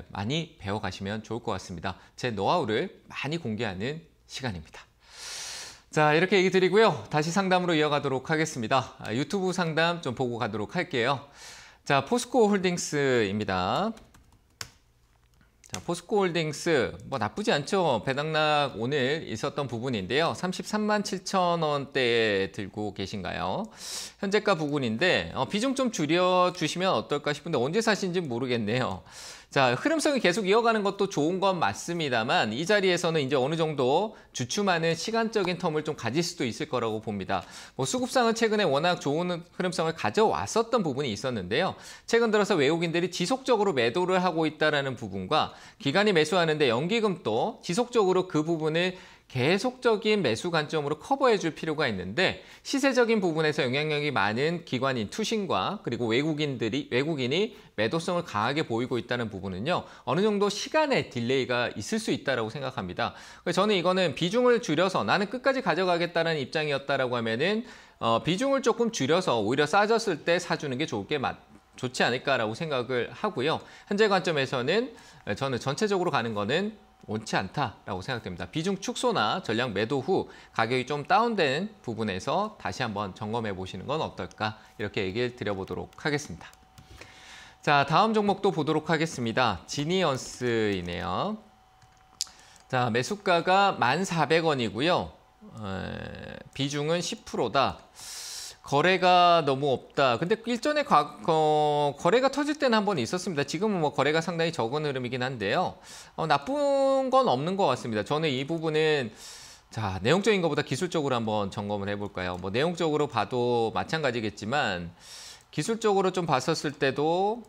많이 배워가시면 좋을 것 같습니다. 제 노하우를 많이 공개하는 시간입니다. 자 이렇게 얘기 드리고요. 다시 상담으로 이어가도록 하겠습니다. 아, 유튜브 상담 좀 보고 가도록 할게요. 자 포스코 홀딩스입니다. 자, 포스코홀딩스 뭐 나쁘지 않죠. 배당락 오늘 있었던 부분인데요. 33만 7천 원대에 들고 계신가요? 현재가 부근인데 어, 비중 좀 줄여주시면 어떨까 싶은데 언제 사신지 모르겠네요. 자, 흐름성이 계속 이어가는 것도 좋은 건 맞습니다만 이 자리에서는 이제 어느 정도 주춤하는 시간적인 텀을 좀 가질 수도 있을 거라고 봅니다. 뭐 수급상은 최근에 워낙 좋은 흐름성을 가져왔었던 부분이 있었는데요. 최근 들어서 외국인들이 지속적으로 매도를 하고 있다는 부분과 기간이 매수하는데 연기금도 지속적으로 그 부분을 계속적인 매수 관점으로 커버해 줄 필요가 있는데 시세적인 부분에서 영향력이 많은 기관인 투신과 그리고 외국인들이 외국인이 매도성을 강하게 보이고 있다는 부분은요. 어느 정도 시간의 딜레이가 있을 수 있다라고 생각합니다. 저는 이거는 비중을 줄여서 나는 끝까지 가져가겠다는 입장이었다라고 하면은 어, 비중을 조금 줄여서 오히려 싸졌을 때 사주는 게 좋을 게 맞, 좋지 않을까라고 생각을 하고요. 현재 관점에서는 저는 전체적으로 가는 거는 원치 않다라고 생각됩니다. 비중 축소나 전량 매도 후 가격이 좀 다운된 부분에서 다시 한번 점검해 보시는 건 어떨까 이렇게 얘기를 드려보도록 하겠습니다. 자 다음 종목도 보도록 하겠습니다. 지니언스이네요. 자 매수가가 1,400원이고요. 어, 비중은 10%다. 거래가 너무 없다. 근데 일전에 과, 어, 거래가 터질 때는 한 번 있었습니다. 지금은 뭐 거래가 상당히 적은 흐름이긴 한데요. 어, 나쁜 건 없는 것 같습니다. 저는 이 부분은 자 내용적인 것보다 기술적으로 한번 점검을 해볼까요? 뭐 내용적으로 봐도 마찬가지겠지만 기술적으로 좀 봤었을 때도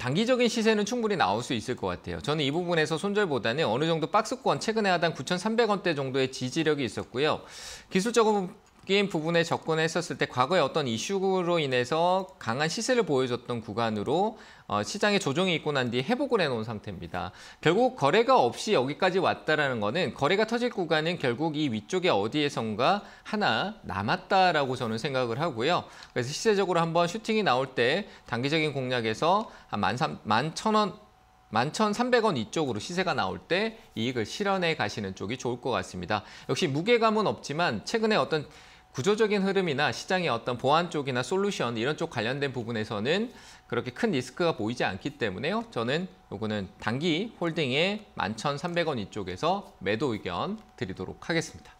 단기적인 시세는 충분히 나올 수 있을 것 같아요. 저는 이 부분에서 손절보다는 어느 정도 박스권 최근에 하단 9,300원대 정도의 지지력이 있었고요. 기술적으로 바뀐 부분에 접근했었을 때 과거에 어떤 이슈로 인해서 강한 시세를 보여줬던 구간으로 어, 시장에 조정이 있고 난 뒤에 회복을 해놓은 상태입니다. 결국 거래가 없이 여기까지 왔다라는 거는 거래가 터질 구간은 결국 이 위쪽에 어디에선가 하나 남았다라고 저는 생각을 하고요. 그래서 시세적으로 한번 슈팅이 나올 때 단기적인 공략에서 한1 0 0 0원1 1 3 0 0원 이쪽으로 시세가 나올 때 이익을 실현해 가시는 쪽이 좋을 것 같습니다. 역시 무게감은 없지만 최근에 어떤 구조적인 흐름이나 시장의 어떤 보안 쪽이나 솔루션 이런 쪽 관련된 부분에서는 그렇게 큰 리스크가 보이지 않기 때문에요. 저는 요거는 단기 홀딩에 11,300원 이쪽에서 매도 의견 드리도록 하겠습니다.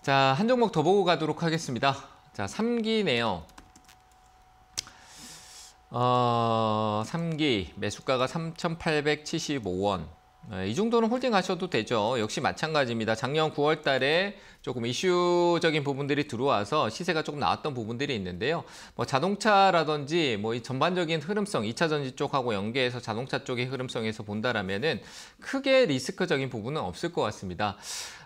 자, 한 종목 더 보고 가도록 하겠습니다. 자, 3기네요. 어, 3기 매수가가 3,875원. 네, 이 정도는 홀딩 하셔도 되죠. 역시 마찬가지입니다. 작년 9월 달에 조금 이슈적인 부분들이 들어와서 시세가 조금 나왔던 부분들이 있는데요. 뭐 자동차라든지 뭐이 전반적인 흐름성, 2차 전지 쪽하고 연계해서 자동차 쪽의 흐름성에서 본다라면은 크게 리스크적인 부분은 없을 것 같습니다.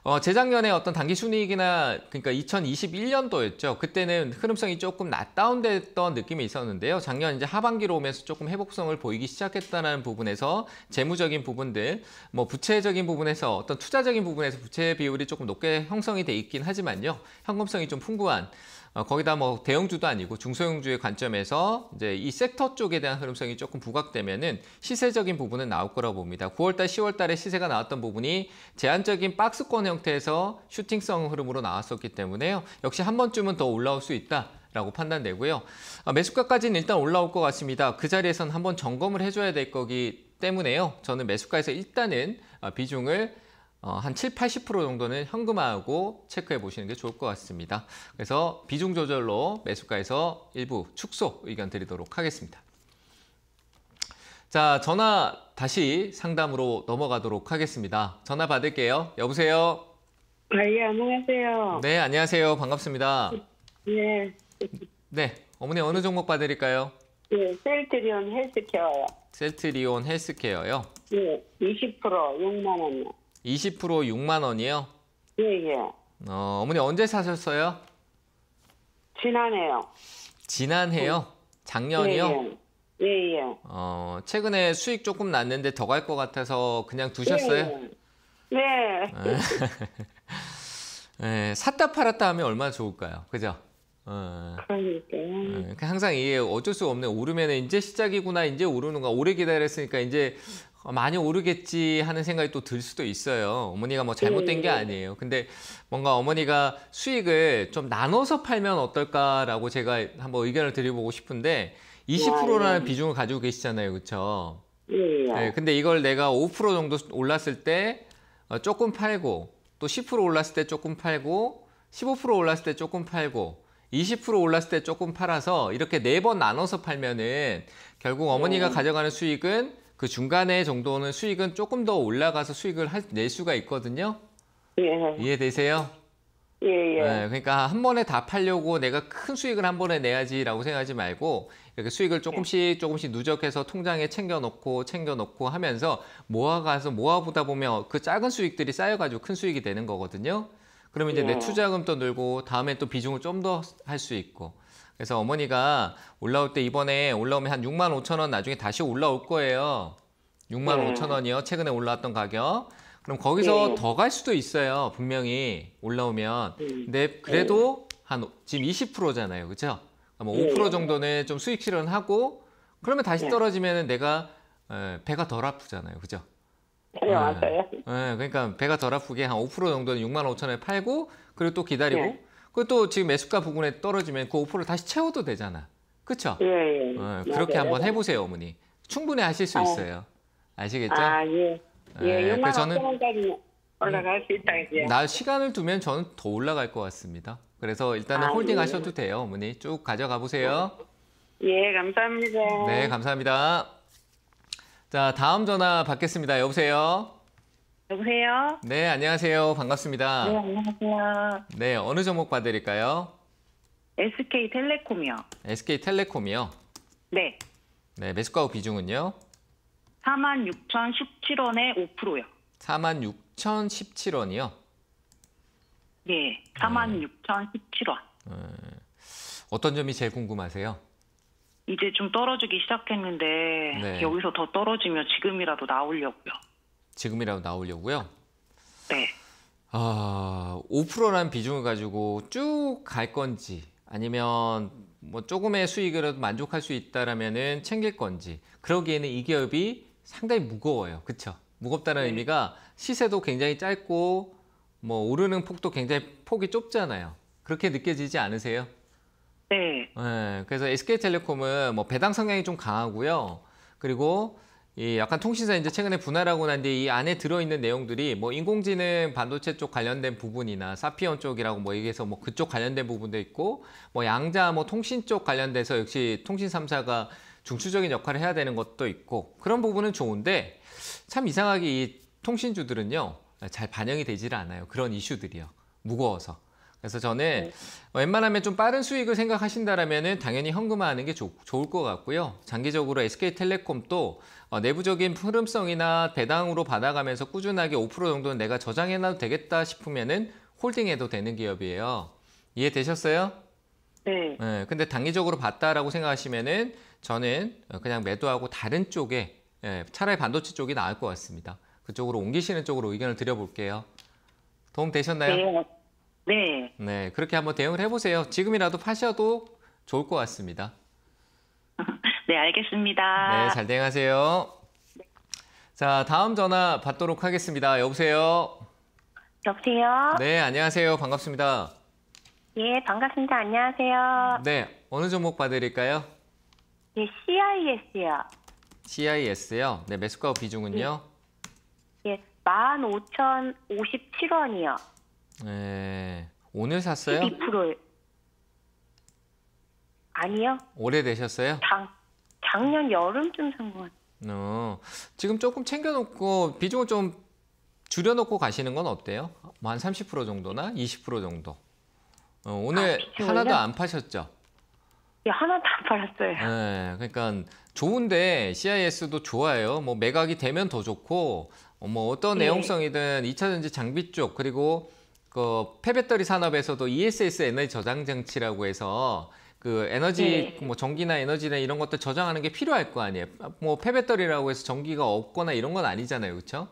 어, 재작년에 어떤 단기 순이익이나 그러니까 2021년도였죠. 그때는 흐름성이 조금 낮다운됐던 느낌이 있었는데요. 작년 이제 하반기로 오면서 조금 회복성을 보이기 시작했다는 부분에서 재무적인 부분들, 뭐 부채적인 부분에서 어떤 투자적인 부분에서 부채 비율이 조금 높게 형성이 돼 있긴 하지만요. 현금성이 좀 풍부한 어, 거기다 뭐 대형주도 아니고 중소형주의 관점에서 이제 이 섹터 쪽에 대한 흐름성이 조금 부각되면은 시세적인 부분은 나올 거라고 봅니다. 9월달, 10월달에 시세가 나왔던 부분이 제한적인 박스권 형태에서 슈팅성 흐름으로 나왔었기 때문에요. 역시 한 번쯤은 더 올라올 수 있다. 라고 판단되고요. 어, 매수가까지는 일단 올라올 것 같습니다. 그 자리에선 한번 점검을 해줘야 될 거기 때문에요. 저는 매수가에서 일단은 어, 비중을 어, 한 7, 80% 정도는 현금화하고 체크해 보시는 게 좋을 것 같습니다. 그래서 비중 조절로 매수가에서 일부 축소 의견 드리도록 하겠습니다. 자, 전화 다시 상담으로 넘어가도록 하겠습니다. 전화 받을게요. 여보세요? 아, 예, 안녕하세요. 네, 안녕하세요. 반갑습니다. 네. 네, 어머니 어느 종목 받으릴까요? 예, 셀트리온 헬스케어요. 셀트리온 헬스케어요? 예, 20% 6만 원요. 20% 6만 원이요? 예, 예. 어, 어머니 언제 사셨어요? 지난해요. 지난해요? 작년이요? 예, 예. 예, 예. 어, 최근에 수익 조금 났는데 더 갈 것 같아서 그냥 두셨어요? 예. 예. 네. 예, 샀다 팔았다 하면 얼마나 좋을까요? 그죠? 어. 그러니까 항상 이게 어쩔 수가 없는 오르면 이제 시작이구나 이제 오르는가 오래 기다렸으니까 이제 어, 많이 오르겠지 하는 생각이 또 들 수도 있어요. 어머니가 뭐 잘못된 게 네. 아니에요. 근데 뭔가 어머니가 수익을 좀 나눠서 팔면 어떨까라고 제가 한번 의견을 드려보고 싶은데 20%라는 비중을 가지고 계시잖아요. 그렇죠? 네. 근데 이걸 내가 5% 정도 어, 올랐을 때 조금 팔고 또 10% 올랐을 때 조금 팔고 15% 올랐을 때 조금 팔고 20% 올랐을 때 조금 팔아서 이렇게 네 번 나눠서 팔면은 결국 어머니가 가져가는 수익은 그 중간에 정도는 수익은 조금 더 올라가서 수익을 할, 낼 수가 있거든요. 예. 이해되세요? 예, 예. 네, 그러니까 한 번에 다 팔려고 내가 큰 수익을 한 번에 내야지라고 생각하지 말고 이렇게 수익을 조금씩 조금씩 누적해서 통장에 챙겨놓고 챙겨놓고 하면서 모아가서 모아보다 보면 그 작은 수익들이 쌓여가지고 큰 수익이 되는 거거든요. 그러면 이제 예. 내 투자금 도 늘고 다음에 또 비중을 좀 더 할 수 있고 그래서 어머니가 올라올 때 이번에 올라오면 한 6만 5천 원 나중에 다시 올라올 거예요. 6만 네. 5천 원이요. 최근에 올라왔던 가격. 그럼 거기서 네. 더갈 수도 있어요. 분명히 올라오면. 네. 근데 네. 그래도 한 지금 20%잖아요. 그렇죠? 아마 5% 정도는 좀 수익 실현하고 그러면 다시 떨어지면 내가 배가 덜 아프잖아요. 그죠? 네, 맞아요. 네, 그러니까 배가 덜 아프게 한 5% 정도는 6만 5천 원에 팔고 그리고 또 기다리고 네. 그것도 지금 매수가 부근에 떨어지면 그오 5%를 다시 채워도 되잖아. 그렇죠? 예, 예. 어, 예, 그렇게 네, 한번 예. 해보세요, 어머니. 충분히 하실 수 아, 있어요. 아시겠죠? 아, 예. 예, 예 그래서 저는 올라갈 수 있다 이제. 음, 나 시간을 두면 저는 더 올라갈 것 같습니다. 그래서 일단은 아, 예. 홀딩 예. 하셔도 돼요, 어머니. 쭉 가져가 보세요. 예, 감사합니다. 네, 감사합니다. 자, 다음 전화 받겠습니다. 여보세요? 여보세요? 네, 안녕하세요. 반갑습니다. 네, 안녕하세요. 네, 어느 종목 봐드릴까요? SK텔레콤이요. SK텔레콤이요? 네. 네, 매수가 비중은요? 46,017원에 5%요. 46,017원이요? 네, 46,017원. 음, 어, 어떤 점이 제일 궁금하세요? 이제 좀 떨어지기 시작했는데 네. 여기서 더 떨어지면 지금이라도 나오려고요. 지금이라도 나오려고요. 네. 아, 5%라는 비중을 가지고 쭉 갈 건지 아니면 뭐 조금의 수익으로 만족할 수 있다라면은 챙길 건지 그러기에는 이 기업이 상당히 무거워요. 그렇죠? 무겁다는 네. 의미가 시세도 굉장히 짧고 뭐 오르는 폭도 굉장히 폭이 좁잖아요. 그렇게 느껴지지 않으세요? 네. 네 그래서 SK텔레콤은 뭐 배당 성향이 좀 강하고요. 그리고 이 예, 약간 통신사 이제 최근에 분할하고 난뒤이 안에 들어있는 내용들이 뭐 인공지능 반도체 쪽 관련된 부분이나 사피언 쪽이라고 뭐 얘기해서 뭐 그쪽 관련된 부분도 있고 뭐 양자 뭐 통신 쪽 관련돼서 역시 통신 3사가 중추적인 역할을 해야 되는 것도 있고 그런 부분은 좋은데 참 이상하게 이 통신주들은요 잘 반영이 되질 않아요 그런 이슈들이요 무거워서 그래서 저는 네. 웬만하면 좀 빠른 수익을 생각하신다면 당연히 현금화하는 게 조, 좋을 것 같고요. 장기적으로 SK텔레콤도 어, 내부적인 흐름성이나 배당으로 받아가면서 꾸준하게 5% 정도는 내가 저장해놔도 되겠다 싶으면 홀딩해도 되는 기업이에요. 이해되셨어요? 네. 네 근데 단기적으로 봤다라고 생각하시면 저는 그냥 매도하고 다른 쪽에 예, 차라리 반도체 쪽이 나을 것 같습니다. 그쪽으로 옮기시는 쪽으로 의견을 드려볼게요. 도움 되셨나요? 네. 네. 네, 그렇게 한번 대응을 해보세요. 지금이라도 파셔도 좋을 것 같습니다. 네, 알겠습니다. 네, 잘 대응하세요. 자, 다음 전화 받도록 하겠습니다. 여보세요? 여보세요? 네, 안녕하세요. 반갑습니다. 예, 반갑습니다. 안녕하세요. 네, 어느 종목 봐드릴까요? 예, CIS요. CIS요? 네, 네 매수가 비중은요? 예, 예 15,057원이요. 네. 오늘 샀어요? 12%에. 아니요. 오래되셨어요? 당, 작년 여름쯤 산 것 같아요. 어, 지금 조금 챙겨놓고 비중을 좀 줄여놓고 가시는 건 어때요? 뭐한30% 정도나 20% 정도. 어, 오늘 아, 하나도 안 파셨죠? 예, 하나도 안 팔았어요. 네, 그러니까 좋은데 CIS도 좋아요. 뭐 매각이 되면 더 좋고 어, 뭐 어떤 네. 내용성이든 2차전지 장비 쪽 그리고 그 폐배터리 산업에서도 ESS 에너지 저장 장치라고 해서 그 에너지 네. 뭐 전기나 에너지나 이런 것들 저장하는 게 필요할 거 아니에요. 뭐 폐배터리라고 해서 전기가 없거나 이런 건 아니잖아요, 그렇죠?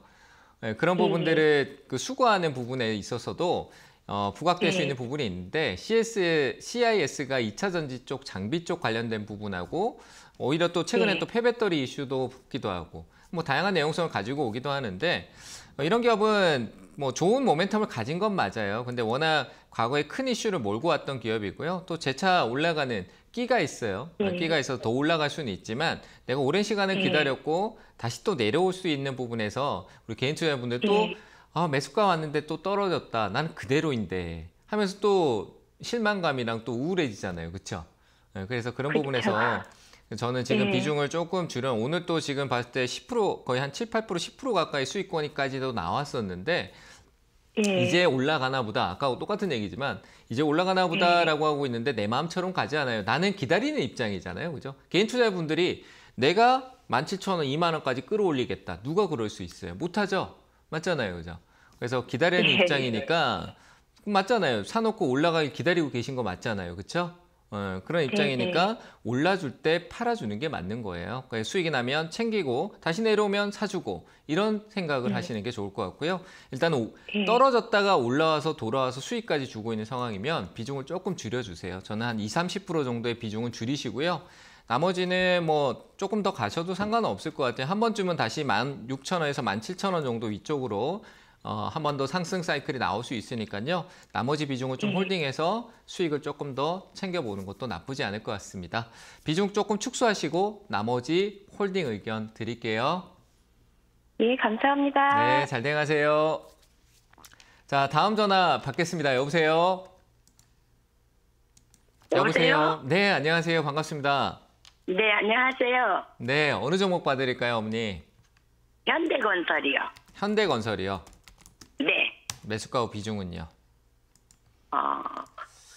네, 그런 네. 부분들을 그 수거하는 부분에 있어서도 어, 부각될 수 네. 있는 부분이 있는데 CS, CIS가 이차 전지 쪽 장비 쪽 관련된 부분하고 오히려 또 최근에 네. 또 폐배터리 이슈도 붙기도 하고 뭐 다양한 내용성을 가지고 오기도 하는데 어, 이런 기업은 뭐 좋은 모멘텀을 가진 건 맞아요. 근데 워낙 과거에 큰 이슈를 몰고 왔던 기업이고요. 또 재차 올라가는 끼가 있어요. 아, 네. 끼가 있어서 더 올라갈 수는 있지만 내가 오랜 시간을 네. 기다렸고 다시 또 내려올 수 있는 부분에서 우리 개인 투자자분들 또 네. 아, 매수가 왔는데 또 떨어졌다. 나는 그대로인데 하면서 또 실망감이랑 또 우울해지잖아요. 그렇죠? 그래서 그런 그쵸. 부분에서 저는 지금 네. 비중을 조금 줄여 오늘 또 지금 봤을 때 10% 거의 한 7, 8% 10% 가까이 수익권까지도 나왔었는데 네. 이제 올라가나 보다. 아까 똑같은 얘기지만 이제 올라가나 네. 보다라고 하고 있는데 내 마음처럼 가지 않아요. 나는 기다리는 입장이잖아요. 그죠? 개인 투자자분들이 내가 17,000원, 2만 원까지 끌어올리겠다. 누가 그럴 수 있어요? 못 하죠. 맞잖아요. 그죠? 그래서 기다리는 네. 입장이니까 맞잖아요. 사놓고 올라가기 기다리고 계신 거 맞잖아요. 그렇죠? 어, 그런 입장이니까 네네. 네. 올라줄 때 팔아주는 게 맞는 거예요. 그러니까 수익이 나면 챙기고 다시 내려오면 사주고 이런 생각을 네 하시는 게 좋을 것 같고요. 일단 오, 네. 떨어졌다가 올라와서 돌아와서 수익까지 주고 있는 상황이면 비중을 조금 줄여주세요. 저는 한 20, 30% 정도의 비중은 줄이시고요. 나머지는 뭐 조금 더 가셔도 상관없을 것 같아요. 한 번쯤은 다시 16,000원에서 17,000원 정도 위쪽으로 어, 한번 더 상승 사이클이 나올 수 있으니까요. 나머지 비중을 좀 음. 홀딩해서 수익을 조금 더 챙겨보는 것도 나쁘지 않을 것 같습니다. 비중 조금 축소하시고 나머지 홀딩 의견 드릴게요. 예, 감사합니다. 네, 잘 대응하세요. 자, 다음 전화 받겠습니다. 여보세요? 여보세요? 여보세요? 네, 안녕하세요. 반갑습니다. 네, 안녕하세요. 네, 어느 종목 봐드릴까요, 어머니? 현대건설이요. 현대건설이요. 매수가 구 비중은요? 어,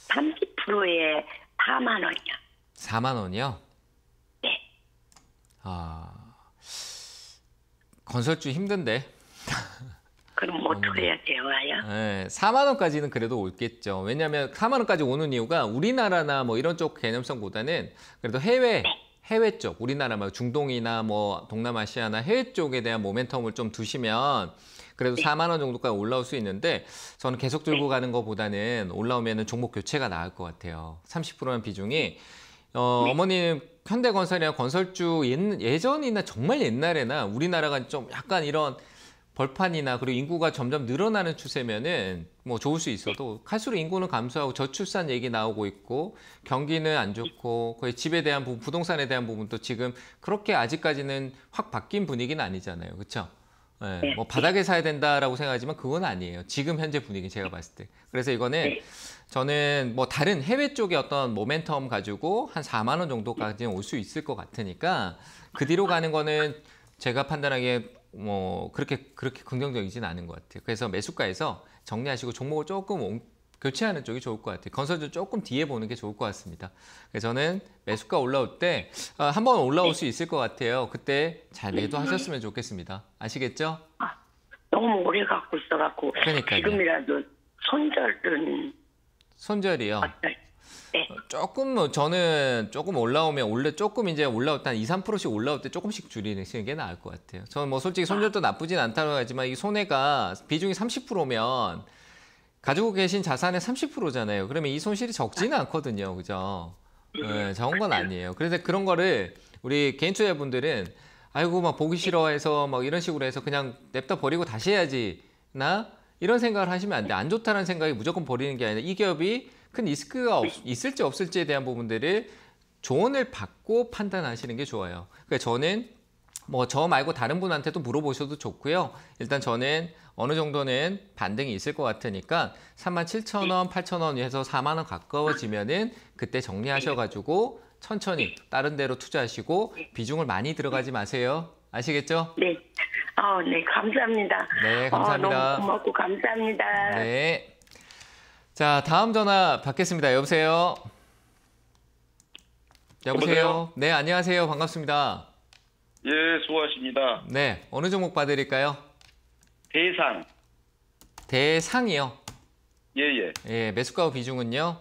30%에 4만 원이요. 4만 원이요? 네. 아, 건설주 힘든데. 그럼 어떻게 해야 돼요, 아야? 음. 네, 4만 원까지는 그래도 올겠죠. 왜냐하면 4만 원까지 오는 이유가 우리나라나 뭐 이런 쪽 개념성보다는 그래도 해외 네. 해외 쪽, 우리나라 말 중동이나 뭐 동남아시아나 해외 쪽에 대한 모멘텀을 좀 두시면 그래도 네. 4만 원 정도까지 올라올 수 있는데 저는 계속 네. 들고 네. 가는 것보다는 올라오면은 종목 교체가 나을 것 같아요. 30%만 비중이 어, 네. 어머님 현대건설이나 건설주 예, 전이나 정말 옛날에나 우리나라가 좀 약간 이런 벌판이나 그리고 인구가 점점 늘어나는 추세면은 뭐 좋을 수 있어도 네. 갈수록 인구는 감소하고 저출산 얘기 나오고 있고 경기는 안 좋고 거의 집에 대한 부분, 부동산에 대한 부분도 지금 그렇게 아직까지는 확 바뀐 분위기는 아니잖아요. 그렇죠? 네. 네. 뭐 바닥에 사야 된다라고 생각하지만 그건 아니에요. 지금 현재 분위기 제가 봤을 때. 그래서 이거는 네. 저는 뭐 다른 해외 쪽에 어떤 모멘텀 가지고 한 4만 원 정도까지는 올 수 있을 것 같으니까 그 뒤로 가는 거는 제가 판단하기에 뭐 그렇게 그렇게 긍정적이진 않은 것 같아요. 그래서 매수가에서 정리하시고 종목을 조금 교체하는 쪽이 좋을 것 같아요. 건설주 조금 뒤에 보는 게 좋을 것 같습니다. 그래서 저는 매수가 올라올 때 한번 아, 올라올 수 있을 것 같아요. 그때 잘 매도하셨으면 좋겠습니다. 아시겠죠? 아, 너무 오래 갖고 있어갖고 그러니까요. 지금이라도 손절은 손절이요. 아, 네. 네. 어, 조금 뭐 저는 조금 올라오면 원래 조금 이제 올라올 때한 2, 3%씩 올라올 때 조금씩 줄이는 게 나을 것 같아요. 저는 뭐 솔직히 손절도 나쁘진 않다고 하지만 이 손해가 비중이 30%면 가지고 계신 자산의 30%잖아요. 그러면 이 손실이 적지는 않거든요. 그죠? 네, 적은 건 아니에요. 그런데 그런 거를 우리 개인 투자분들은 아이고 막 보기 싫어해서 막 이런 식으로 해서 그냥 냅다 버리고 다시 해야지 나 이런 생각을 하시면 안 돼. 안 좋다는 생각이 무조건 버리는 게 아니라 이 기업이 큰 리스크가 없, 있을지 없을지에 대한 부분들을 조언을 받고 판단하시는 게 좋아요. 그러니까 저는 뭐 저 말고 다른 분한테도 물어보셔도 좋고요. 일단 저는 어느 정도는 반등이 있을 것 같으니까 37,000원, 8,000원 에서 4만 원 가까워지면은 그때 정리하셔가지고 천천히 다른 데로 투자하시고 비중을 많이 들어가지 마세요. 아시겠죠? 네. 어, 네, 감사합니다. 네, 감사합니다. 어, 너무 고맙고 감사합니다. 네. 자, 다음 전화 받겠습니다. 여보세요? 여보세요? 여보세요? 네, 안녕하세요. 반갑습니다. 예, 수고하십니다. 네, 어느 종목 봐드릴까요? 대상. 대상이요? 예예. 예. 예, 예 매수가구 비중은요?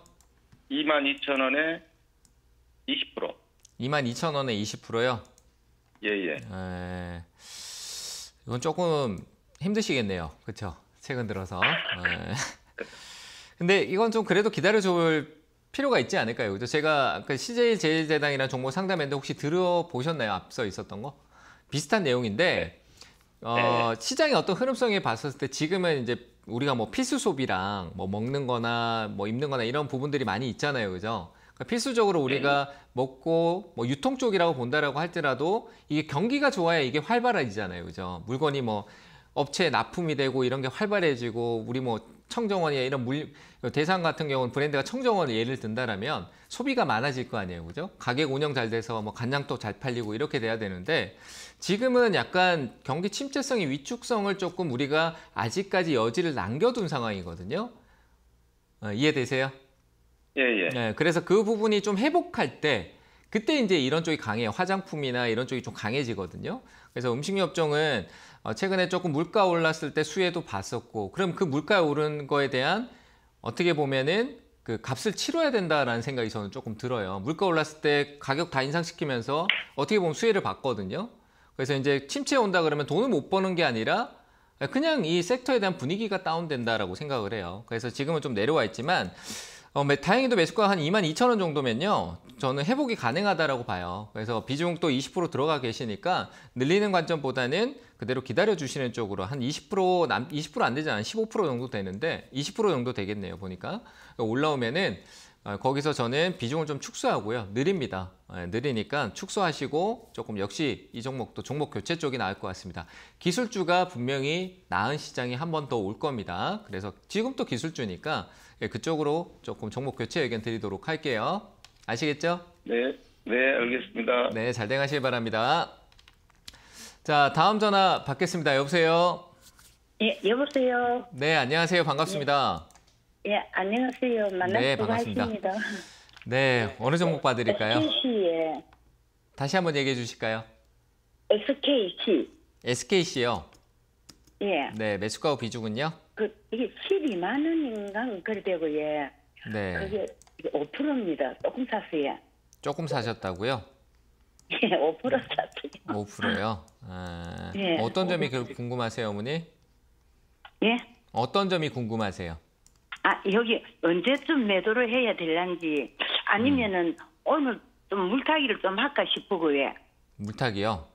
22,000원에 20%. 22,000원에 20%요? 예예. 예. 이건 조금 힘드시겠네요. 그렇죠? 최근 들어서. 예. 근데 이건 좀 그래도 기다려줄 필요가 있지 않을까요? 그죠? 제가 그 CJ 제일재당이랑 종목 상담했는데 혹시 들어보셨나요? 앞서 있었던 거? 비슷한 내용인데 네. 어, 네. 시장의 어떤 흐름성에 봤었을 때 지금은 이제 우리가 뭐 필수 소비랑 뭐 먹는 거나 뭐 입는 거나 이런 부분들이 많이 있잖아요. 그죠? 그러니까 필수적으로 네. 우리가 네. 먹고 뭐 유통 쪽이라고 본다라고 할지라도 이게 경기가 좋아야 이게 활발해지잖아요. 그죠? 물건이 뭐 업체에 납품이 되고 이런 게 활발해지고 우리 뭐 청정원이나 이런 물 대상 같은 경우는 브랜드가 청정원을 예를 든다라면 소비가 많아질 거 아니에요, 그죠? 가격 운영 잘 돼서 뭐 간장도 잘 팔리고 이렇게 돼야 되는데 지금은 약간 경기 침체성의 위축성을 조금 우리가 아직까지 여지를 남겨둔 상황이거든요. 어, 이해되세요? 예, 예. 네, 그래서 그 부분이 좀 회복할 때 그때 이제 이런 쪽이 강해요. 화장품이나 이런 쪽이 좀 강해지거든요. 그래서 음식료 업종은 어, 최근에 조금 물가 올랐을 때 수혜도 봤었고 그럼 그 물가 오른 거에 대한 어떻게 보면은 그 값을 치러야 된다라는 생각이 저는 조금 들어요. 물가 올랐을 때 가격 다 인상시키면서 어떻게 보면 수혜를 봤거든요 그래서 이제 침체 온다 그러면 돈을 못 버는 게 아니라 그냥 이 섹터에 대한 분위기가 다운된다라고 생각을 해요. 그래서 지금은 좀 내려와 있지만 어, 다행히도 매수가 한 22,000원 정도면요. 저는 회복이 가능하다라고 봐요. 그래서 비중 또 20% 들어가 계시니까 늘리는 관점보다는 그대로 기다려 주시는 쪽으로 한 20%남 20%안 되지 않아요. 15% 정도 되는데 20% 정도 되겠네요. 보니까 그러니까 올라오면은 어, 거기서 저는 비중을 좀 축소하고요. 느립니다. 예, 느리니까 축소하시고 조금 역시 이 종목도 종목 교체 쪽이 나을 것 같습니다. 기술주가 분명히 나은 시장이 한 번 더 올 겁니다. 그래서 지금 또 기술주니까 예, 그쪽으로 조금 종목 교체 의견 드리도록 할게요. 아시겠죠? 네, 네 알겠습니다. 네, 잘 돼가시길 바랍니다. 자, 다음 전화 받겠습니다. 여보세요? 예, 여보세요? 네, 안녕하세요. 반갑습니다. 예, 예 안녕하세요. 네, 만나서 네, 반갑습니다. 하십니다. 네, 어느 종목 봐드릴까요? SKC에 다시 한번 얘기해 주실까요? SKC SKC요? 예. 네, 매수가와 비중은요? 그 이게 12만 원인가 그래되고 예. 네. 그게 5%입니다. 조금 샀어요. 조금 사셨다고요? 예, 5% 샀어요. 5%요? 아, 예, 어떤 점이 궁금하세요, 어머니? 예? 어떤 점이 궁금하세요? 아, 여기 언제쯤 매도를 해야 될란지 아니면은 음. 오늘 좀 물타기를 좀 할까 싶고 왜? 물타기요?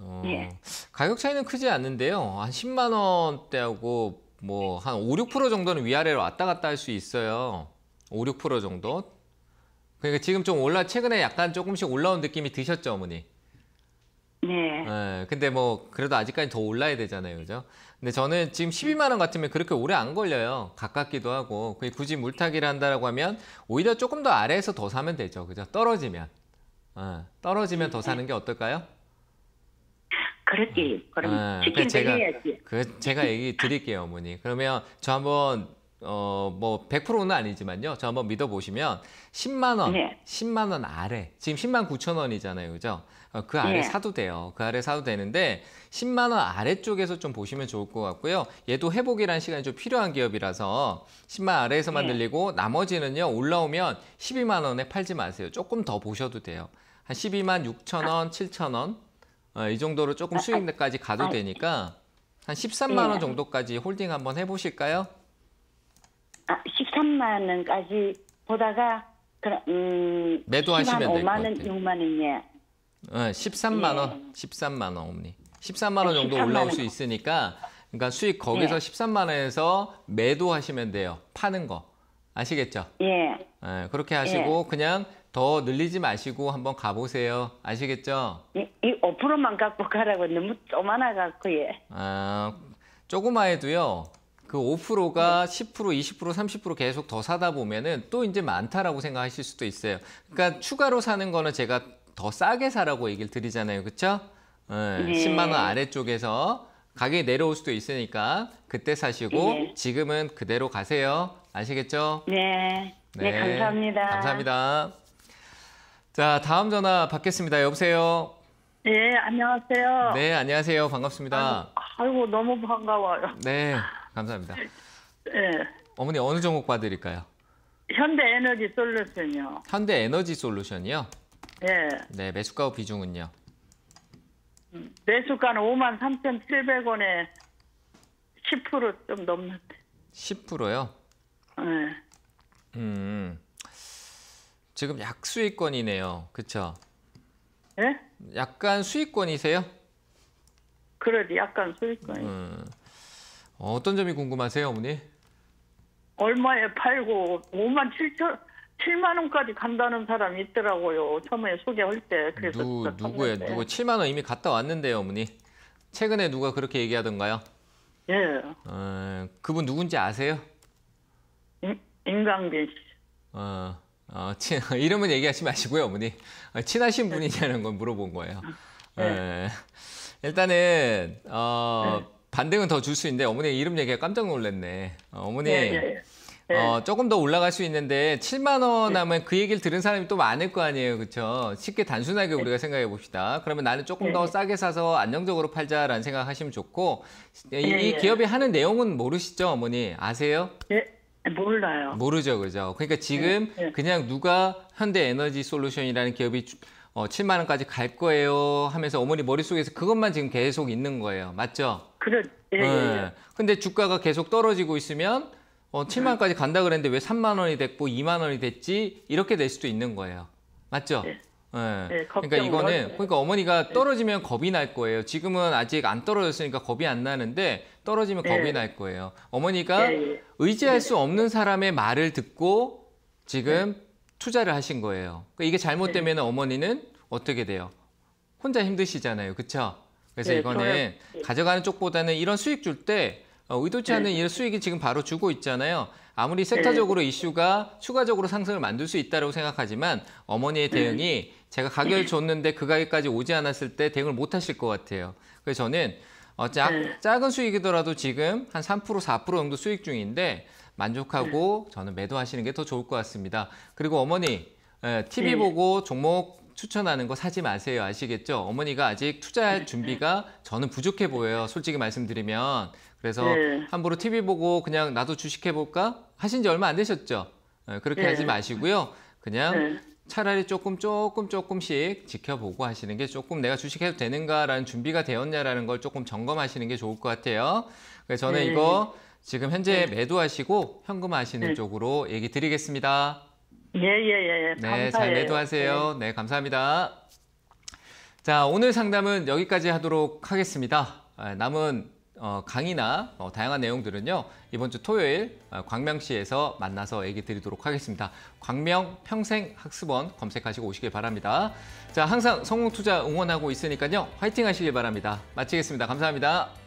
어, 예. 가격 차이는 크지 않는데요. 한 10만 원대하고 뭐한 5, 6% 정도는 위아래로 왔다 갔다 할 수 있어요. 5, 6% 정도. 그러니까 지금 좀 올라 최근에 약간 조금씩 올라온 느낌이 드셨죠, 어머니? 네. 네. 근데 뭐 그래도 아직까지 더 올라야 되잖아요, 그죠? 근데 저는 지금 12만 원 같으면 그렇게 오래 안 걸려요. 가깝기도 하고 굳이 물타기를 한다라고 하면 오히려 조금 더 아래에서 더 사면 되죠, 그죠? 떨어지면 네, 떨어지면 더 사는 게 어떨까요? 그렇지. 그럼 아, 치킨 제가, 드야지그 제가 얘기 드릴게요, 어머니. 그러면 저 한번 어 뭐 100%는 아니지만요. 저 한번 믿어 보시면 10만 원, 네. 10만 원 아래. 지금 10만 9천 원이잖아요, 그죠? 어, 그 아래 네. 사도 돼요. 그 아래 사도 되는데 10만 원 아래쪽에서 좀 보시면 좋을 것 같고요. 얘도 회복이라는 시간이 좀 필요한 기업이라서 10만 아래에서만 네. 들리고 나머지는요 올라오면 12만 원에 팔지 마세요. 조금 더 보셔도 돼요. 한 12만 6천 원, 아. 7천 원 아, 이 정도로 조금 아, 수익까지 아, 가도 아. 되니까 한 13만 원 정도까지 홀딩 한번 해보실까요? 아, 13만 원까지 보다가 그럼 음, 매도하시면 될것 5만 원, 6만 원 예. 네, 13만 원, 13만 원 어머니. 13만 원 정도 13만 올라올 원. 수 있으니까 그러니까 수익 거기서 예. 13만 원에서 매도하시면 돼요. 파는 거. 아시겠죠? 예. 네, 그렇게 하시고 예. 그냥 더 늘리지 마시고 한번 가보세요. 아시겠죠? 이, 이 5%만 갖고 가라고 너무 조만해 갖고 예. 아, 조그마 해도요. 그 5%가 10%, 20%, 30% 계속 더 사다 보면은 또 이제 많다라고 생각하실 수도 있어요. 그러니까 추가로 사는 거는 제가 더 싸게 사라고 얘기를 드리잖아요. 그쵸 예, 네, 네. 10만 원 아래쪽에서 가격이 내려올 수도 있으니까 그때 사시고 네. 지금은 그대로 가세요. 아시겠죠? 네. 네, 네. 감사합니다. 감사합니다. 자, 다음 전화 받겠습니다. 여보세요. 네, 안녕하세요. 네, 안녕하세요. 반갑습니다. 아이고, 너무 반가워요. 네, 감사합니다. 예. 어머니 어느 종목 봐드릴까요? 현대 에너지 솔루션이요. 현대 에너지 솔루션이요? 예. 네, 매수가 후 비중은요? 음, 매수가는 5만 3,700원에 10%좀 넘는데. 10%요? 네. 예. 음. 지금 약 수익권이네요. 그렇죠? 예? 약간 수익권이세요? 그래도 약간 수익권이. 에 음. 어, 어떤 점이 궁금하세요, 어머니? 얼마에 팔고 5만 7천 7만 원까지 간다는 사람이 있더라고요. 처음에 소개할 때 그래서 누, 누구요 누구 7만 원 이미 갔다 왔는데요, 어머니. 최근에 누가 그렇게 얘기하던가요? 예. 어, 그분 누군지 아세요? 임, 임강빈 씨. 어. 어, 친, 이름은 얘기하지 마시고요, 어머니. 어, 친하신 분이냐는 걸 물어본 거예요. 네. 예. 일단은 어, 네. 반등은 더 줄 수 있는데 어머니 이름 얘기가 깜짝 놀랐네. 어, 머니 네, 네, 어, 조금 더 올라갈 수 있는데 7만 원 하면 그 얘기를 들은 사람이 또 많을 거 아니에요, 그쵸 쉽게 단순하게 우리가 생각해 봅시다. 그러면 나는 조금 더 싸게 사서 안정적으로 팔자라는 생각하시면 좋고 예, 이 기업이 하는 내용은 모르시죠, 어머니? 아세요? 예. 네, 몰라요. 모르죠, 그죠? 그러니까 지금 네, 네. 그냥 누가 현대 에너지 솔루션이라는 기업이 어, 7만 원까지 갈 거예요 하면서 어머니 머릿속에서 그것만 지금 계속 있는 거예요. 맞죠? 그래. 예, 예, 네. 예. 근데 주가가 계속 떨어지고 있으면 어, 7만 원까지 간다 그랬는데 왜 3만 원이 됐고 2만 원이 됐지? 이렇게 될 수도 있는 거예요. 맞죠? 네. 네. 네 그러니까 이거는 그러니까 어머니가 떨어지면 겁이 날 거예요. 지금은 아직 안 떨어졌으니까 겁이 안 나는데 떨어지면 겁이 네. 날 거예요. 어머니가 예, 의지할 네. 수 없는 사람의 말을 듣고 지금 네. 투자를 하신 거예요. 그러니까 이게 잘못되면 어머니는 어떻게 돼요? 혼자 힘드시잖아요. 그렇죠? 그래서 이거는 가져가는 쪽보다는 이런 수익 줄때 어, 의도치 않은 네. 이런 수익이 지금 바로 주고 있잖아요. 아무리 섹터적으로 네. 이슈가 추가적으로 상승을 만들 수 있다고 생각하지만 어머니의 음. 대응이 제가 가격을 줬는데 그 가격까지 오지 않았을 때 대응을 못 하실 것 같아요. 그래서 저는 어, 작, 네. 작은 수익이더라도 지금 한 3%, 4% 정도 수익 중인데 만족하고 저는 매도하시는 게 더 좋을 것 같습니다. 그리고 어머니, 예, TV 네. 보고 종목 추천하는 거 사지 마세요. 아시겠죠? 어머니가 아직 투자할 네. 준비가 저는 부족해 보여요. 솔직히 말씀드리면. 그래서 네. 함부로 TV 보고 그냥 나도 주식해볼까? 하신 지 얼마 안 되셨죠? 예, 그렇게 네. 하지 마시고요. 그냥 차라리 조금 조금 조금씩 지켜보고 하시는 게 조금 내가 주식해도 되는가라는 준비가 되었냐라는 걸 조금 점검하시는 게 좋을 것 같아요. 그래서 저는 네. 이거 지금 현재 네. 매도하시고 현금하시는 네. 쪽으로 얘기 드리겠습니다. 예 예예. 예, 예. 네, 잘 매도하세요. 네. 네, 감사합니다. 자, 오늘 상담은 여기까지 하도록 하겠습니다. 아, 남은 어, 강의나 어, 다양한 내용들은요 이번 주 토요일 어, 광명시에서 만나서 얘기 드리도록 하겠습니다. 광명 평생 학습원 검색하시고 오시길 바랍니다. 자 항상 성공투자 응원하고 있으니까요 화이팅 하시길 바랍니다. 마치겠습니다. 감사합니다.